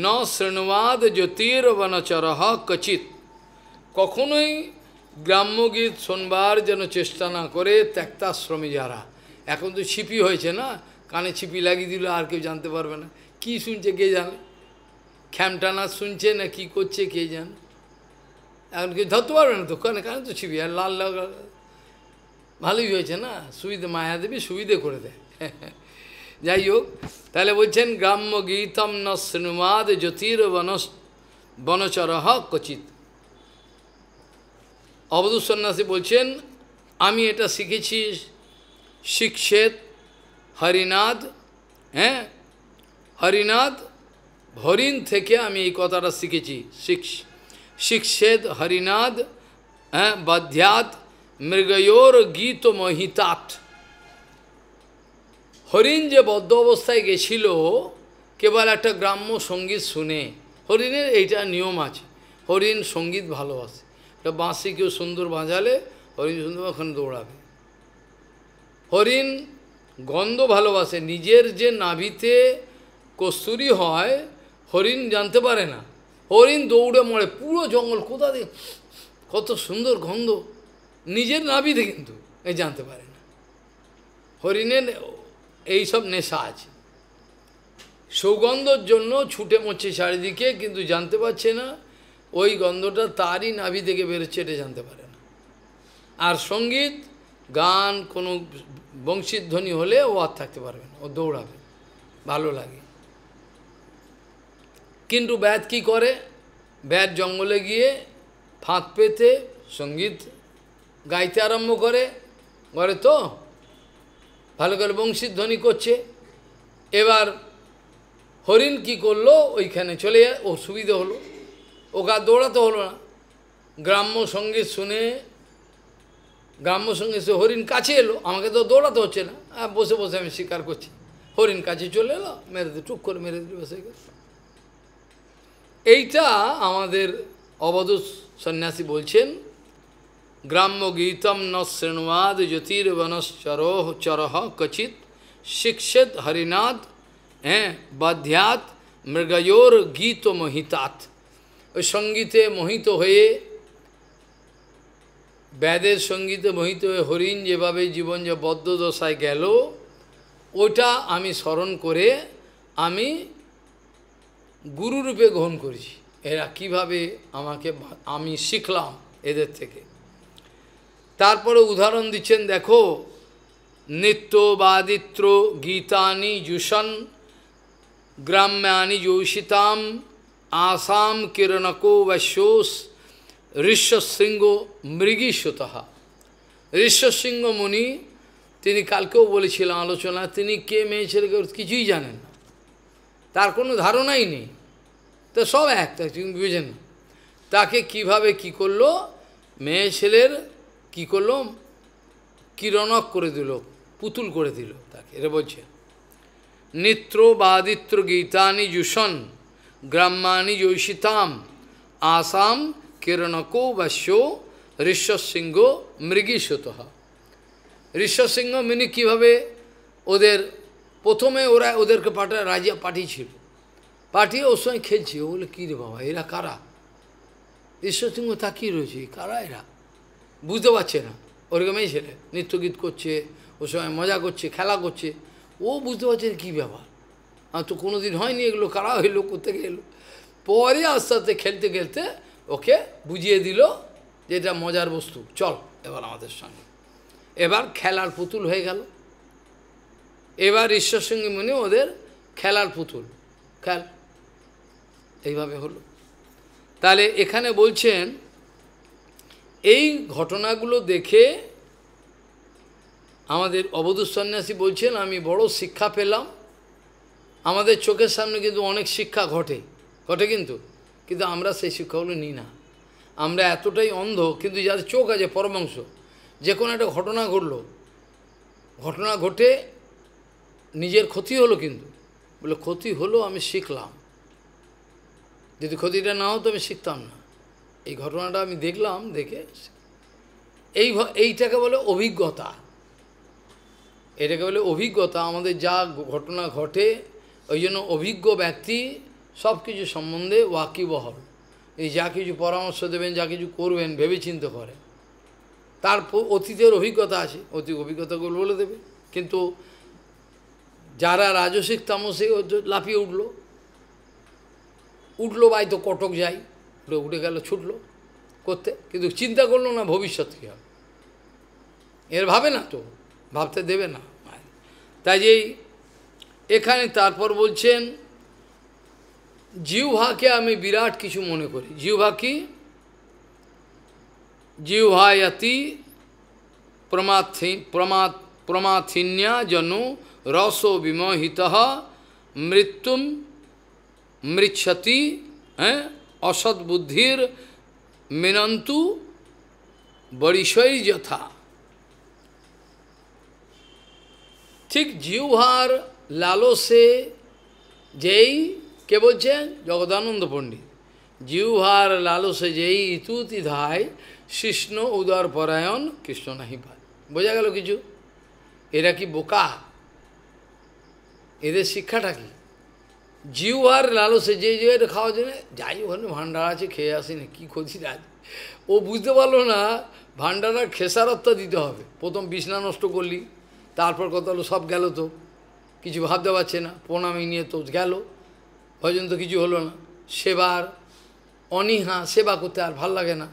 ন শৃণবাদ জ্যোতির বনচর কচিত কখনোই গ্রাম্য গীত শোনবার যেন চেষ্টা না করে ত্যাক্তাশ্রমী যারা এখন তো ছিপি হয়েছে না কানে ছিপি লাগিয়ে দিল আর কেউ জানতে পারবে না কি শুনছে কে জানে খ্যামটানা শুনছে না কি করছে কে জানে এখন কেউ ধরতে পারবে না তো কানে কানে তো ছিপি আর লাল লাগা ভালোই হয়েছে না সুবিধে মায়া দেবী সুবিধে করে দেয় যাই হোক তাহলে বলছেন গ্রাম্য গীতম ন শ্রীমাদ জ্যোতির বনস বনচর কচিত অবধূ সন্ন্যাসী বলছেন আমি এটা শিখেছি শিক্ষেত হরিনাথ হ্যাঁ হরিনাথ হরিণ থেকে আমি এই কথাটা শিখেছি শিখ শিখছেদ হরিনাদ হ্যাঁ বাধ্যাত মৃগয়োর গীত মহিতাত হরিণ যে বদ্ধ অবস্থায় গেছিল কেবল একটা গ্রাম্য সঙ্গীত শুনে হরিণের এইটা নিয়ম আছে হরিণ সঙ্গীত ভালোবাসে একটা বাঁশি কেউ সুন্দর বাজালে হরিণ সুন্দর ওখানে দৌড়াবে হরিণ গন্ধ ভালোবাসে নিজের যে নাভিতে কস্তুরি হয় হরিণ জানতে পারে না হরিণ দৌড়ে মরে পুরো জঙ্গল কোথা দিয়ে কত সুন্দর গন্ধ নিজের নাভিতে কিন্তু এ জানতে পারে না হরিণের এইসব নেশা আছে সুগন্ধর জন্য ছুটে মরছে চারিদিকে কিন্তু জানতে পারছে না ওই গন্ধটা তারই নাভি থেকে বেরোচ্ছে এটা জানতে পারে না আর সঙ্গীত গান কোনো বংশীর ধ্বনি হলে ও আর থাকতে পারবে ও দৌড়াবে ভালো লাগে কিন্তু ব্যাধ কি করে ব্যাধ জঙ্গলে গিয়ে ফাঁক পেতে সঙ্গীত গাইতে আরম্ভ করে করে তো ভালো করে বংশীর ধ্বনি করছে এবার হরিণ কি করলো ওইখানে চলে ও সুবিধা হলো ওকে দৌড়াতে হলো না গ্রাম্য সঙ্গীত শুনে গ্রাম্য সঙ্গে সে হরিণ কাছে এলো আমাকে তো দৌড়াতে হচ্ছে না বসে বসে আমি স্বীকার করছি হরিণ কাছে চলে এলো মেরে দিল টুক করে মেরে দিল বসে এইটা আমাদের অবধ সন্ন্যাসী বলছেন গ্রাম্য গীতম ন শৃণবাদ জ্যোতির্বনশ্চর চরহ কচিত শিক্ষিত হরিনাদ হ্যাঁ বাধ্যাত মৃগয়োর গীত মোহিতাত ওই সঙ্গীতে মোহিত হয়ে ব্যাদের সঙ্গীতে মোহিত হয়ে হরিণ যেভাবে জীবন যে দশায় গেল ওটা আমি স্মরণ করে আমি গুরুরূপে গ্রহণ করেছি এরা কিভাবে আমাকে আমি শিখলাম এদের থেকে তারপরে উদাহরণ দিচ্ছেন দেখো নিত্য বাদিত্র গীতানি জুসন গ্রাম্যানি জৌষিতাম আসাম কিরণকো বৈশ্যস ঋষ্বসৃঙ্গ মৃগীষতাহা ঋষ্বসৃঙ্গ মণি তিনি কালকেও বলেছিলেন আলোচনা তিনি কে মেয়ে ছেলেকে কিছুই জানেন না তার কোনো ধারণাই নেই তো সব এক বুঝেন তাকে কিভাবে কি করলো মেয়ে ছেলের কী করলো কিরণক করে দিল পুতুল করে দিল তাকে এরা বলছে নিত্র বাদিত্র গীতানি যুষণ গ্রাম্যানি জৈষিতাম আসাম কিরণকো বাস্য ঋষ্বসিংহ মৃগীষত ঋষ্বসিংহ মিনি কীভাবে ওদের প্রথমে ওরা ওদেরকে পাঠা রাজা পাঠিয়েছিল পাঠিয়ে ওর সঙ্গে খেলছে ও বলে কী রে বাবা এরা কারা তা তাকিয়ে রয়েছে কারা এরা বুঝতে পারছে না ওরকমই ছেলে নৃত্যগীত করছে ওর সময় মজা করছে খেলা করছে ও বুঝতে পারছে না কী ব্যাপার আর তো কোনো দিন হয়নি এগুলো কারা হইলো করতে গেলো পরে আস্তে আস্তে খেলতে খেলতে ওকে বুঝিয়ে দিল যে এটা মজার বস্তু চল এবার আমাদের সঙ্গে এবার খেলার পুতুল হয়ে গেল এবার ঈশ্বর সঙ্গে মনে ওদের খেলার পুতুল খেল এইভাবে হলো তাহলে এখানে বলছেন এই ঘটনাগুলো দেখে আমাদের অবধূত সন্ন্যাসী বলছেন আমি বড় শিক্ষা পেলাম আমাদের চোখের সামনে কিন্তু অনেক শিক্ষা ঘটে ঘটে কিন্তু কিন্তু আমরা সেই শিক্ষাগুলো নিই না আমরা এতটাই অন্ধ কিন্তু যাদের চোখ আছে পরমাংশ যে কোনো একটা ঘটনা ঘটলো ঘটনা ঘটে নিজের ক্ষতি হলো কিন্তু বলে ক্ষতি হলো আমি শিখলাম যদি ক্ষতিটা না হতো আমি শিখতাম না এই ঘটনাটা আমি দেখলাম দেখে এই এইটাকে বলে অভিজ্ঞতা এটাকে বলে অভিজ্ঞতা আমাদের যা ঘটনা ঘটে ওই জন্য অভিজ্ঞ ব্যক্তি সব কিছু সম্বন্ধে ওয়াকিবহল এই যা কিছু পরামর্শ দেবেন যা কিছু করবেন ভেবে চিন্তে করে তার অতীতের অভিজ্ঞতা আছে অতীত অভিজ্ঞতাগুলো বলে দেবে কিন্তু যারা রাজসিক তামসে লাফিয়ে উঠলো উঠলো বাই তো কটক যাই উঠে গেল ছুটলো করতে কিন্তু চিন্তা করলো না ভবিষ্যৎ কী হবে এর ভাবে না তো ভাবতে দেবে না তাই যেই এখানে তারপর বলছেন जीवभा के हमें बिराट किस मन करी जीवभा की जीवभाति प्रमाथिन्या जनु रसो विमोहित मृत्यु मृक्षति असदबुद्धि असदबुद्धिर् मिनंतु बड़ीश्वरी यथा ठीक जीवहार लालो से जय কে বলছেন জগদানন্দ পণ্ডিত জিউভার লালসে যেই ইতুতি ধায় শিষ্ণ উদার পরায়ণ কৃষ্ণ নাহি পায় বোঝা গেল কিছু এরা কি বোকা এদের শিক্ষাটা কি জিউ লালসে যে যে এটা খাওয়ার জন্য যাই ওখানে ভান্ডার আছে খেয়ে আসি না কী ক্ষতির আছে ও বুঝতে পারলো না ভান্ডারার খেসারত্ব দিতে হবে প্রথম বিছনা নষ্ট করলি তারপর কত হলো সব গেল তো কিছু ভাবতে পারছে না প্রণামী নিয়ে তো গেল তো কিছু হলো না সেবার অনীহা সেবা করতে আর ভাল লাগে না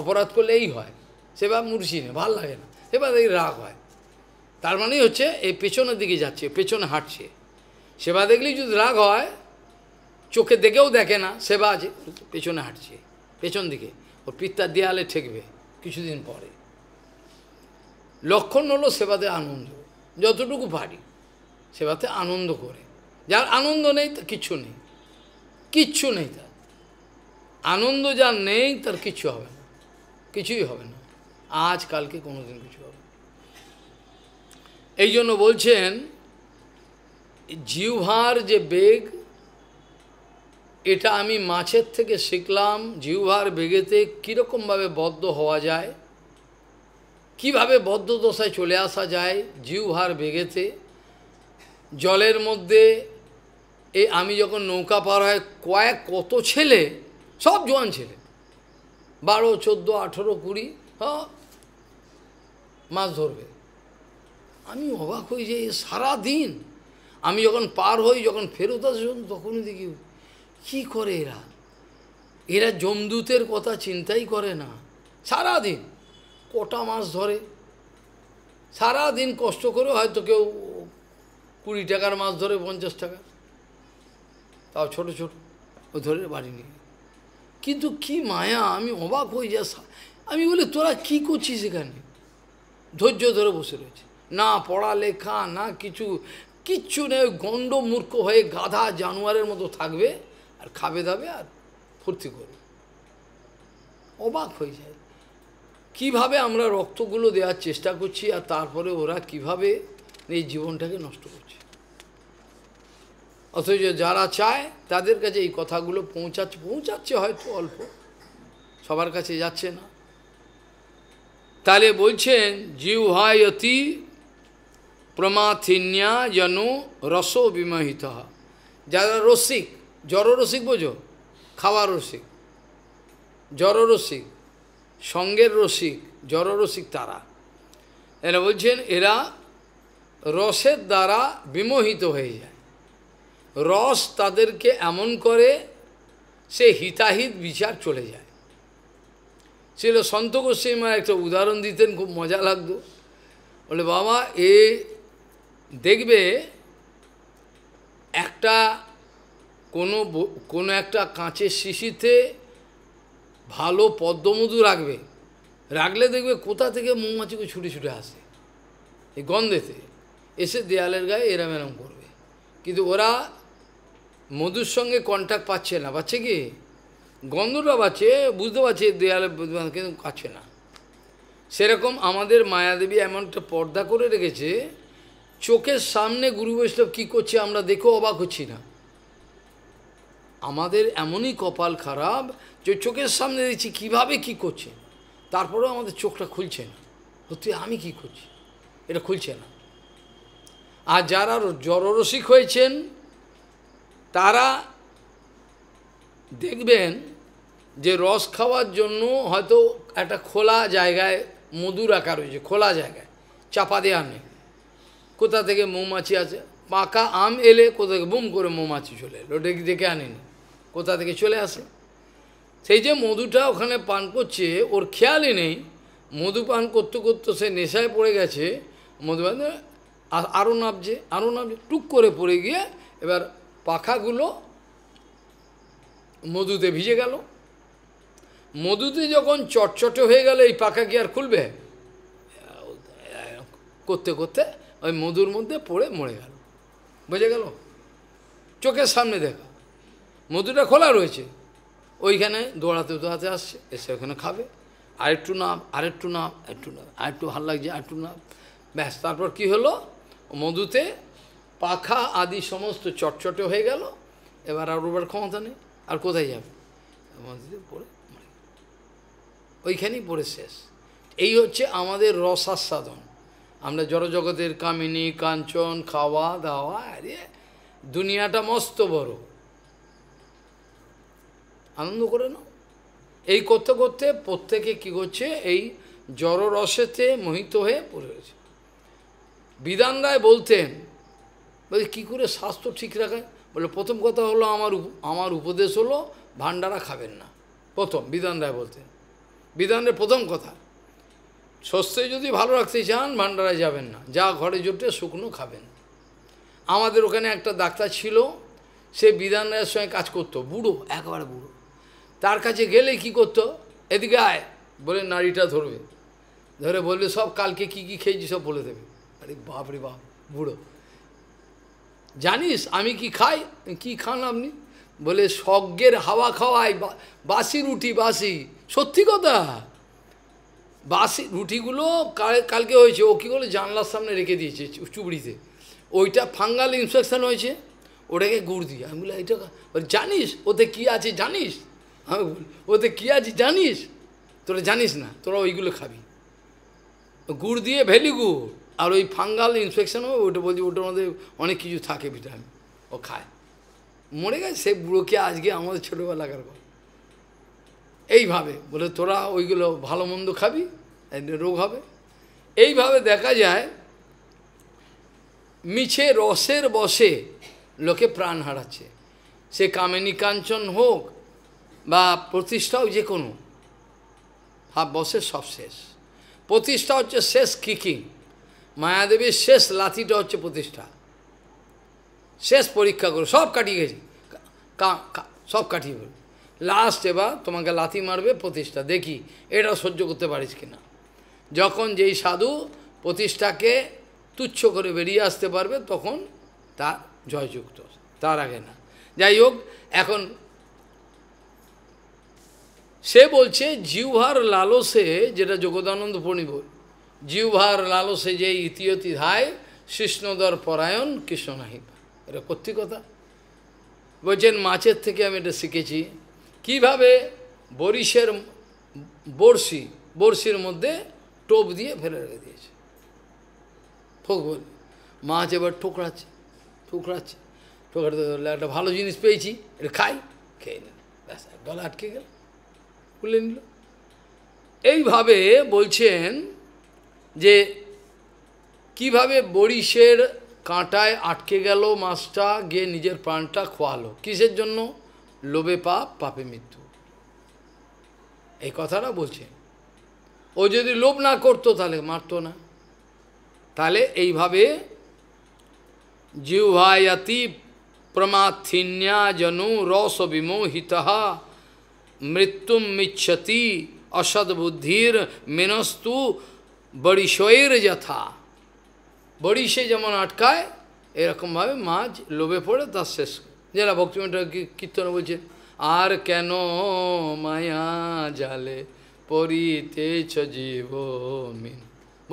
অপরাধ করলে এই হয় সেবা মুর্শি না ভাল লাগে না সেবা দেখি রাগ হয় তার মানেই হচ্ছে এই পেছনের দিকে যাচ্ছে পেছনে হাঁটছে সেবা দেখলেই যদি রাগ হয় চোখে দেখেও দেখে না সেবা আছে পেছনে হাঁটছে পেছন দিকে ওর পিত্তার দেয়ালে ঠেকবে কিছুদিন পরে লক্ষণ হলো সেবাতে আনন্দ যতটুকু পারি সেবাতে আনন্দ করে যার আনন্দ নেই তা কিছু নেই কিচ্ছু নেই তার আনন্দ যা নেই তার কিচ্ছু হবে না কিছুই হবে না আজ কালকে কোনোদিন কিছু হবে এই জন্য বলছেন জিহ্বার যে বেগ এটা আমি মাছের থেকে শিখলাম জিহ্বার বেগেতে কীরকমভাবে বদ্ধ হওয়া যায় কিভাবে বদ্ধ দশায় চলে আসা যায় জিহ্বার বেগেতে জলের মধ্যে এ আমি যখন নৌকা পার হয় কয়েক কত ছেলে সব জোয়ান ছেলে বারো চোদ্দো আঠেরো কুড়ি মাছ ধরবে আমি অবাক হই যে সারা দিন আমি যখন পার হই যখন ফেরত আসুন তখনই দেখি কি করে এরা এরা জমদূতের কথা চিন্তাই করে না সারা দিন কটা মাছ ধরে সারা দিন কষ্ট করে হয়তো কেউ কুড়ি টাকার মাছ ধরে পঞ্চাশ টাকা তাও ছোট ছোট ও ধরে বাড়ি নিয়ে কিন্তু কি মায়া আমি অবাক হয়ে যা আমি বলি তোরা কি করছিস এখানে ধৈর্য ধরে বসে রয়েছে না পড়ালেখা না কিছু কিচ্ছু নেই গণ্ড মূর্খ হয়ে গাধা জানোয়ারের মতো থাকবে আর খাবে দাবে আর ফুর্তি করবে অবাক হয়ে যায় কিভাবে আমরা রক্তগুলো দেওয়ার চেষ্টা করছি আর তারপরে ওরা কিভাবে এই জীবনটাকে নষ্ট করছে অথচ যারা চায় তাদের কাছে এই কথাগুলো পৌঁছাচ্ছে পৌঁছাচ্ছে হয়তো অল্প সবার কাছে যাচ্ছে না তাহলে বলছেন জিহ্বায়তি প্রমাথিন্যা যেন রস বিমোহিত যারা রসিক রসিক বোঝো খাওয়া রসিক রসিক সঙ্গের রসিক রসিক তারা এরা বলছেন এরা রসের দ্বারা বিমোহিত হয়ে যায় রস তাদেরকে এমন করে সে হিতাহিত বিচার চলে যায় ছিল সন্ত গোস্বামী একটা উদাহরণ দিতেন খুব মজা লাগতো বলে বাবা এ দেখবে একটা কোনো কোনো একটা কাঁচের শিশিতে ভালো পদ্মমধু রাখবে রাখলে দেখবে কোথা থেকে মৌমাছিকে ছুটে ছুটে আসে এই গন্ধেতে এসে দেয়ালের গায়ে এরাম এরম করবে কিন্তু ওরা মধুর সঙ্গে কন্ট্যাক্ট পাচ্ছে না পাচ্ছে কি গন্ধটা পাচ্ছে বুঝতে পারছে দেয়ালে কিন্তু পাচ্ছে না সেরকম আমাদের মায়াদেবী এমনটা পর্দা করে রেখেছে চোখের সামনে গুরু বৈষ্ণব কী করছে আমরা দেখেও অবাক হচ্ছি না আমাদের এমনই কপাল খারাপ যে চোখের সামনে দেখছি কিভাবে কি করছে তারপরেও আমাদের চোখটা খুলছে না সত্যি আমি কি করছি এটা খুলছে না আর যারা রসিক হয়েছেন তারা দেখবেন যে রস খাওয়ার জন্য হয়তো একটা খোলা জায়গায় মধু রাখা রয়েছে খোলা জায়গায় চাপা দেওয়া নেই কোথা থেকে মৌমাছি আছে পাকা আম এলে কোথা থেকে বুম করে মৌমাছি চলে এলো ডেকে ডেকে আনেনি কোথা থেকে চলে আসে সেই যে মধুটা ওখানে পান করছে ওর খেয়ালই নেই মধু পান করতে করতে সে নেশায় পড়ে গেছে মধু আরও নাবছে আরও নাবছে টুক করে পড়ে গিয়ে এবার পাখাগুলো মধুতে ভিজে গেল মধুতে যখন চটচটে হয়ে গেল এই পাখা কি আর খুলবে করতে করতে ওই মধুর মধ্যে পড়ে মরে গেল বুঝে গেল চোখের সামনে দেখা মধুটা খোলা রয়েছে ওইখানে দৌড়াতে দৌড়াতে আসছে এসে ওখানে খাবে আরেকটু নাম আরেকটু নাম একটু নাম আরেকটু ভাল লাগছে আরেকটু নাম ব্যাস তারপর কি হলো মধুতে পাখা আদি সমস্ত চটচটে হয়ে গেল এবার আর ওবার ক্ষমতা নেই আর কোথায় যাবে ওইখানেই পড়ে শেষ এই হচ্ছে আমাদের রসাস্বাদন আমরা জড়জগতের কামিনী কাঞ্চন খাওয়া দাওয়া আরে দুনিয়াটা মস্ত বড় আনন্দ করে না এই করতে করতে প্রত্যেকে কী করছে এই জড়রসেতে মোহিত হয়ে পড়ে রয়েছে বিধান রায় বলতেন বলে কী করে স্বাস্থ্য ঠিক রাখে বলে প্রথম কথা হলো আমার আমার উপদেশ হলো ভান্ডারা খাবেন না প্রথম বিধান রায় বলতে রায় প্রথম কথা স্বস্থ্যে যদি ভালো রাখতে চান ভান্ডারায় যাবেন না যা ঘরে জোটে শুকনো খাবেন আমাদের ওখানে একটা ডাক্তার ছিল সে বিধান রায়ের সঙ্গে কাজ করতো বুড়ো একবারে বুড়ো তার কাছে গেলে কি করতো এদিকে আয় বলে নারীটা ধরবে ধরে বললে সব কালকে কি কি খেয়েছি সব বলে দেবে আরে বাপরে বাপ বুড়ো জানিস আমি কি খাই কি খান আপনি বলে স্বজ্ঞের হাওয়া খাওয়াই বাসি রুটি বাসি সত্যি কথা বাসি রুটিগুলো কালকে হয়েছে ও কী করলো জানলার সামনে রেখে দিয়েছে চুবড়িতে ওইটা ফাঙ্গাল ইনফেকশান হয়েছে ওটাকে গুড় দিয়ে আমি বলি এটা জানিস ওতে কি আছে জানিস আমি বলি ওতে কী আছে জানিস তোরা জানিস না তোরা ওইগুলো খাবি গুড় দিয়ে ভ্যালি গুড় আর ওই ফাঙ্গাল ইনফেকশন হবে ওটা বলছি ওটার মধ্যে অনেক কিছু থাকে ভিটামিন ও খায় মরে গেছে সে বুড়োকে আজকে আমাদের ছোটোবেলাকার কথা এইভাবে বলে তোরা ওইগুলো ভালো মন্দ খাবি রোগ হবে এইভাবে দেখা যায় মিছে রসের বসে লোকে প্রাণ হারাচ্ছে সে কামেনী কাঞ্চন হোক বা প্রতিষ্ঠাও যে কোনো হা বসে সব শেষ প্রতিষ্ঠা হচ্ছে শেষ কিকিং মায়াদেবীর শেষ লাথিটা হচ্ছে প্রতিষ্ঠা শেষ পরীক্ষা করো সব কাটিয়ে গেছে সব কাটিয়ে গেল লাস্ট এবার তোমাকে লাথি মারবে প্রতিষ্ঠা দেখি এটা সহ্য করতে পারিস কিনা যখন যেই সাধু প্রতিষ্ঠাকে তুচ্ছ করে বেরিয়ে আসতে পারবে তখন তা জয়যুক্ত তার আগে না যাই হোক এখন সে বলছে জিহ্বার লালসে যেটা জগদানন্দ পূর্ণিবল জিহ্বার লালসে যে ইতিয়তি ধায় শিষ্ণদর পরায়ণ কৃষ্ণ এটা কত্তি কথা বলছেন মাছের থেকে আমি এটা শিখেছি কিভাবে বরিশের বড়শি বড়শির মধ্যে টোপ দিয়ে ফেলে রেখে দিয়েছে ফোক বলি মাছ এবার ঠোকরাচ্ছে ঠোকরাচ্ছে ঠোকরাতে ধরলে একটা ভালো জিনিস পেয়েছি এটা খাই খেয়ে নিল ব্যাস গলা আটকে গেল খুলে নিল এইভাবে বলছেন যে কিভাবে বরিশের কাঁটায় আটকে গেল মাছটা গিয়ে নিজের প্রাণটা খোয়ালো কিসের জন্য লোভে পাপ পাপে মৃত্যু এই কথাটা বলছে ও যদি লোভ না করতো তাহলে মারত না তাহলে এইভাবে জিহ্বায়াতি প্রমাথিন্যা জনু রস বিমোহিত মৃত্যুম মিচ্ছতি অসদ্বুদ্ধির মেনস্তু বড়িশয়ের যথা সে যেমন আটকায় এরকমভাবে মাছ লোভে পড়ে তার শেষ যারা ভক্তিমন্ডল কীর্তন বলছে আর কেন মায়া জালে পরিতে জীব মিন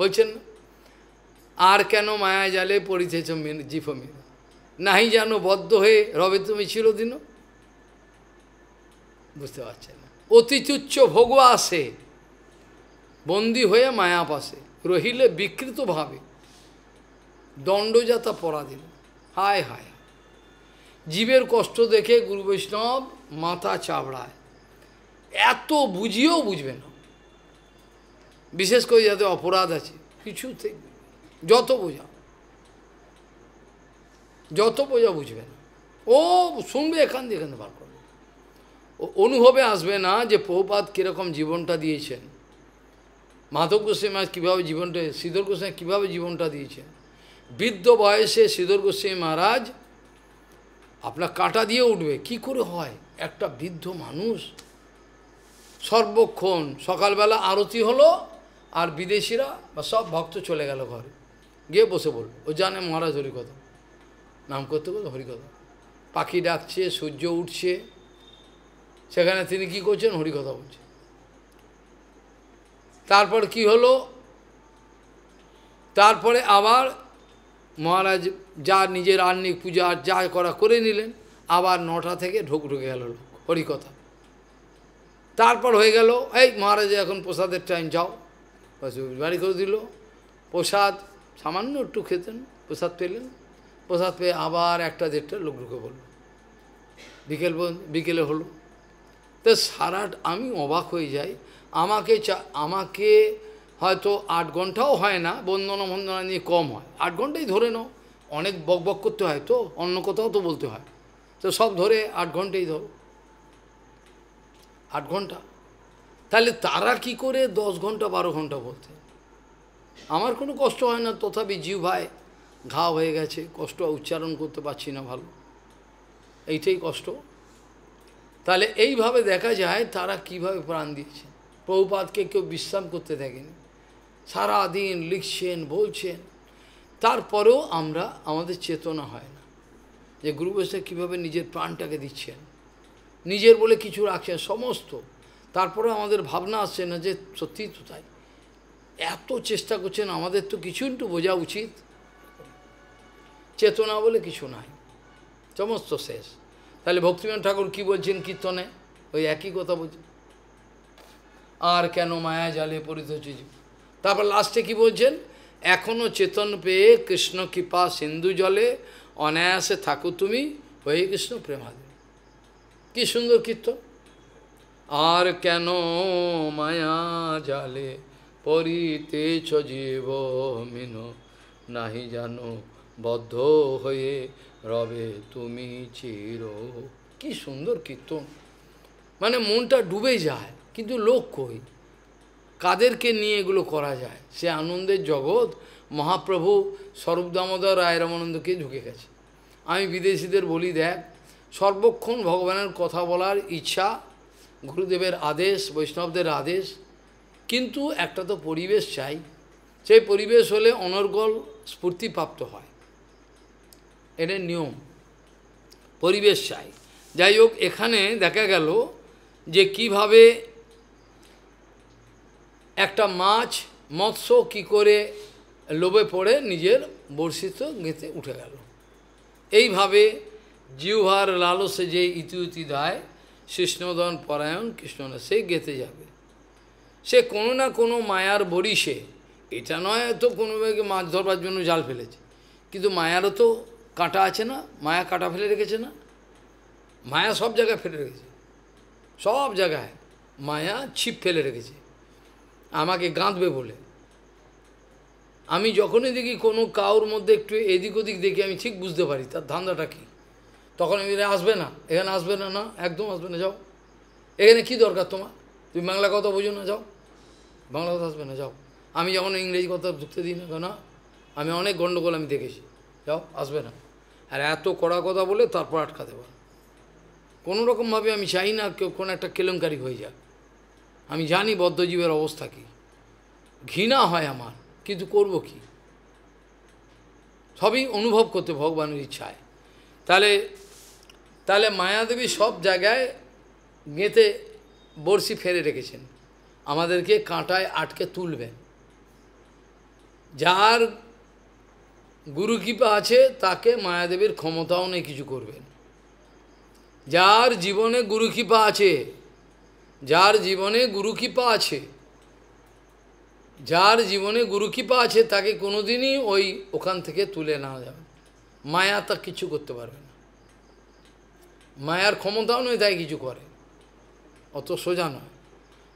বলছেন আর কেন মায়া জালে পরিতেছ মিন জীব মিন নাহি যেন বদ্ধ হয়ে রবে তুমি ছিল দিন বুঝতে পারছেন অতি তুচ্ছ ভোগ আসে বন্দী হয়ে মায়াপাশে রহিলে বিকৃতভাবে দণ্ডজাতা পরাধীন হায় হায় জীবের কষ্ট দেখে গুরু বৈষ্ণব মাথা চাবড়ায় এত বুঝিয়েও বুঝবে না বিশেষ করে যাতে অপরাধ আছে কিছু থেকে যত বোঝা যত বোঝা বুঝবে না ও শুনবে এখান দিয়ে এখানে বার করবে অনুভবে আসবে না যে প্রপাত কীরকম জীবনটা দিয়েছেন মাধব গোস্বামী মহারাজ কীভাবে জীবনটা শ্রীধর গোস্বামী কীভাবে জীবনটা দিয়েছেন বৃদ্ধ বয়সে শ্রীধর গোস্বামী মহারাজ আপনার কাঁটা দিয়ে উঠবে কি করে হয় একটা বৃদ্ধ মানুষ সর্বক্ষণ সকালবেলা আরতি হলো আর বিদেশিরা বা সব ভক্ত চলে গেল ঘরে গিয়ে বসে বল ও জানে মহারাজ হরিকথা নাম করতে বলতে হরিকথা পাখি ডাকছে সূর্য উঠছে সেখানে তিনি কি করছেন হরিকথা বলছেন তারপর কি হলো তারপরে আবার মহারাজ যা নিজের আর্নিক পূজা যা করা করে নিলেন আবার নটা থেকে ঢোক ঢুকে গেল হরিকথা তারপর হয়ে গেল এই মহারাজ এখন প্রসাদের টাইম যাও বাড়ি করে দিল প্রসাদ সামান্য একটু খেতেন প্রসাদ পেলেন প্রসাদ পেয়ে আবার একটা দেড়টা লোক ঢুকে বলল বিকেল বিকেলে হলো তো সারাট আমি অবাক হয়ে যাই আমাকে আমাকে হয়তো আট ঘন্টাও হয় না বন্দনা বন্দনা নিয়ে কম হয় আট ঘন্টাই ধরে নাও অনেক বক বক করতে হয় তো অন্য কোথাও তো বলতে হয় তো সব ধরে আট ঘন্টাই ধরো আট ঘন্টা তাহলে তারা কি করে দশ ঘন্টা বারো ঘন্টা বলতে আমার কোনো কষ্ট হয় না তথাপি জিউ ভাই ঘা হয়ে গেছে কষ্ট উচ্চারণ করতে পারছি না ভালো এইটাই কষ্ট তাহলে এইভাবে দেখা যায় তারা কিভাবে প্রাণ দিয়েছে প্রভুপাতকে কেউ বিশ্রাম করতে থাকেনি সারাদিন লিখছেন বলছেন তারপরেও আমরা আমাদের চেতনা হয় না যে গুরু বৈষ্ণব কীভাবে নিজের প্রাণটাকে দিচ্ছেন নিজের বলে কিছু রাখছেন সমস্ত তারপরে আমাদের ভাবনা আসছে না যে সত্যিই তো তাই এত চেষ্টা করছেন আমাদের তো কিছু একটু বোঝা উচিত চেতনা বলে কিছু নাই সমস্ত শেষ তাহলে ভক্তিমান ঠাকুর কি বলছেন কীর্তনে ওই একই কথা বলছেন আর কেন মায়া জালে পরিত চিজু তারপর লাস্টে কি বলছেন এখনও চেতন পেয়ে কৃষ্ণ কৃপা সিন্ধু জলে অনায়াসে থাকো তুমি হয়ে কৃষ্ণ দে কি সুন্দর কীর্তন আর কেন মায়া জালে পরিতে জীব মিন নাহি জানো বদ্ধ হয়ে রবে তুমি চির কি সুন্দর কীর্তন মানে মনটা ডুবে যায় কিন্তু লোক কই কাদেরকে নিয়ে এগুলো করা যায় সে আনন্দের জগৎ মহাপ্রভু স্বরূপ দামোদর রায় রামানন্দকে ঢুকে গেছে আমি বিদেশিদের বলি দেখ সর্বক্ষণ ভগবানের কথা বলার ইচ্ছা গুরুদেবের আদেশ বৈষ্ণবদের আদেশ কিন্তু একটা তো পরিবেশ চাই সেই পরিবেশ হলে অনর্গল স্ফূর্তিপ্রাপ্ত হয় এটার নিয়ম পরিবেশ চাই যাই হোক এখানে দেখা গেল যে কিভাবে একটা মাছ মৎস্য কি করে লোভে পড়ে নিজের বর্ষিত গেঁথে উঠে গেল এইভাবে জিহ্বার লালসে যে ইতিউতি দায় কৃষ্ণদন পরায়ণ কৃষ্ণ সে গেঁথে যাবে সে কোনো না কোনো মায়ার বরিশে এটা নয় তো কোনো মাছ ধরবার জন্য জাল ফেলেছে কিন্তু মায়ারও তো কাঁটা আছে না মায়া কাঁটা ফেলে রেখেছে না মায়া সব জায়গায় ফেলে রেখেছে সব জায়গায় মায়া ছিপ ফেলে রেখেছে আমাকে গাঁদবে বলে আমি যখনই দেখি কোনো কাউর মধ্যে একটু এদিক ওদিক দেখি আমি ঠিক বুঝতে পারি তার ধান্দাটা কী তখন আমি আসবে না এখানে আসবে না না একদম আসবে না যাও এখানে কি দরকার তোমার তুমি বাংলা কথা বোঝো না যাও বাংলা কথা আসবে না যাও আমি যখন ইংরেজি কথা ঢুকতে দিই না কেন আমি অনেক গণ্ডগোল আমি দেখেছি যাও আসবে না আর এত কড়া কথা বলে তারপর আটকাতে পারো কোনো রকমভাবে আমি চাই না কেউ কোনো একটা কেলেঙ্কারি হয়ে যাক আমি জানি বদ্ধজীবের অবস্থা কি ঘৃণা হয় আমার কিন্তু করব কি সবই অনুভব করতে ভগবানের ইচ্ছায় তাহলে তাহলে মায়াদেবী সব জায়গায় গেঁতে বড়শি ফেরে রেখেছেন আমাদেরকে কাঁটায় আটকে তুলবেন যার গুরু কৃপা আছে তাকে মায়াদেবীর ক্ষমতাও নেই কিছু করবেন যার জীবনে গুরু কৃপা আছে যার জীবনে গুরু কৃপা আছে যার জীবনে গুরু কৃপা আছে তাকে কোনোদিনই ওই ওখান থেকে তুলে নেওয়া যাবে মায়া তা কিছু করতে পারবে না মায়ার ক্ষমতাও নয় তাই কিছু করে অত সোজা নয়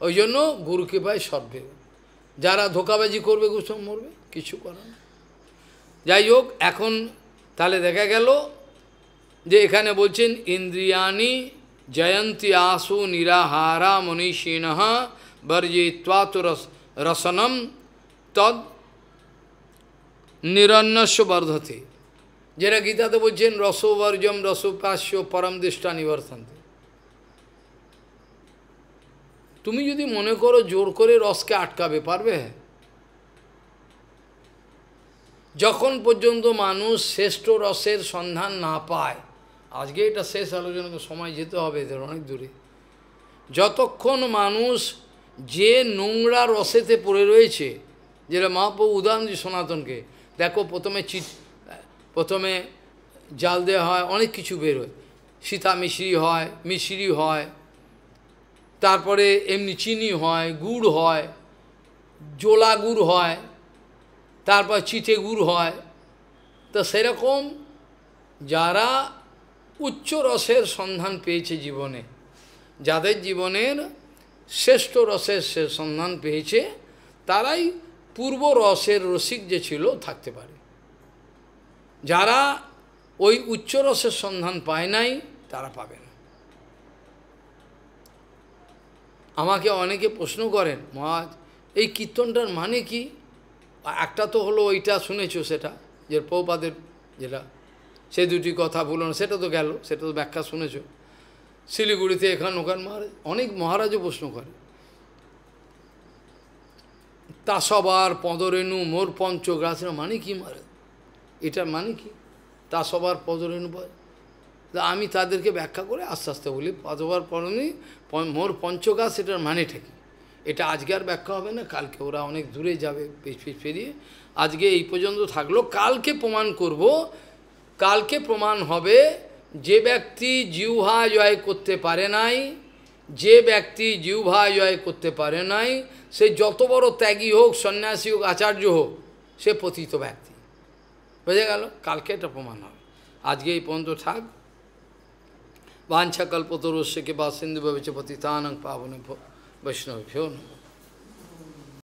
ওই জন্য গুরু কৃপায় সর্বে যারা ধোকাবাজি করবে গুসম মরবে কিছু করে না যাই হোক এখন তাহলে দেখা গেল যে এখানে বলছেন ইন্দ্রিয়ানি জয়ন্তী আসু निराहारा मनीषीण বর্জিত্বা তো रस रसनम तद নিরন্যস্য বর্ধতে যেটা গীতাতে বলছেন রসবর্জম রসপাস্য পরমদৃষ্টা নিবর্তন্তে তুমি যদি মনে করো জোর করে রসকে আটকাবে পারবে যখন পর্যন্ত মানুষ শ্রেষ্ঠ রসের সন্ধান না পায় আজকে এটা শেষ আলোচনা সময় যেতে হবে এদের অনেক দূরে যতক্ষণ মানুষ যে নোংরা রসেতে পড়ে রয়েছে যেটা মহাপ্রভু উদাহরণ দিয়ে সনাতনকে দেখো প্রথমে চিৎ প্রথমে জাল দেওয়া হয় অনেক কিছু বেরোয় সীতা মিশ্রি হয় মিশ্রি হয় তারপরে এমনি চিনি হয় গুড় হয় জোলা গুড় হয় তারপর চিঠে গুড় হয় তো সেরকম যারা উচ্চ রসের সন্ধান পেয়েছে জীবনে যাদের জীবনের শ্রেষ্ঠ রসের সে সন্ধান পেয়েছে তারাই পূর্ব রসের রসিক যে ছিল থাকতে পারে যারা ওই উচ্চ রসের সন্ধান পায় নাই তারা পাবে না আমাকে অনেকে প্রশ্ন করেন মহাজ এই কীর্তনটার মানে কি একটা তো হলো ওইটা শুনেছ সেটা যে প্রপাদের যেটা সে দুটি কথা বলল সেটা তো গেল সেটা তো ব্যাখ্যা শুনেছ শিলিগুড়িতে এখান ওখান মহারাজ অনেক মহারাজও প্রশ্ন করে তা সবার পদরেণু মোর পঞ্চ গ্রাসের মানে কি মারে এটা মানে কি সবার পদরেণু বয় আমি তাদেরকে ব্যাখ্যা করে আস্তে আস্তে বলি তাসবার পরনি মোর পঞ্চগাছ এটার মানেটা কি এটা আজকে আর ব্যাখ্যা হবে না কালকে ওরা অনেক দূরে যাবে পিছ পিছ পেরিয়ে আজকে এই পর্যন্ত থাকলো কালকে প্রমাণ করব কালকে প্রমাণ হবে যে ব্যক্তি জিহ্বা জয় করতে পারে নাই যে ব্যক্তি জিহ্বা জয় করতে পারে নাই সে যত বড় ত্যাগী হোক সন্ন্যাসী হোক আচার্য হোক সে পতিত ব্যক্তি বুঝে গেল কালকে এটা প্রমাণ হবে আজকে এই পর্যন্ত থাক বাঞ্ছাকল্পতরস্যকে বা সিন্ধু ভবিষ্য পতিতানং পাবন বৈষ্ণব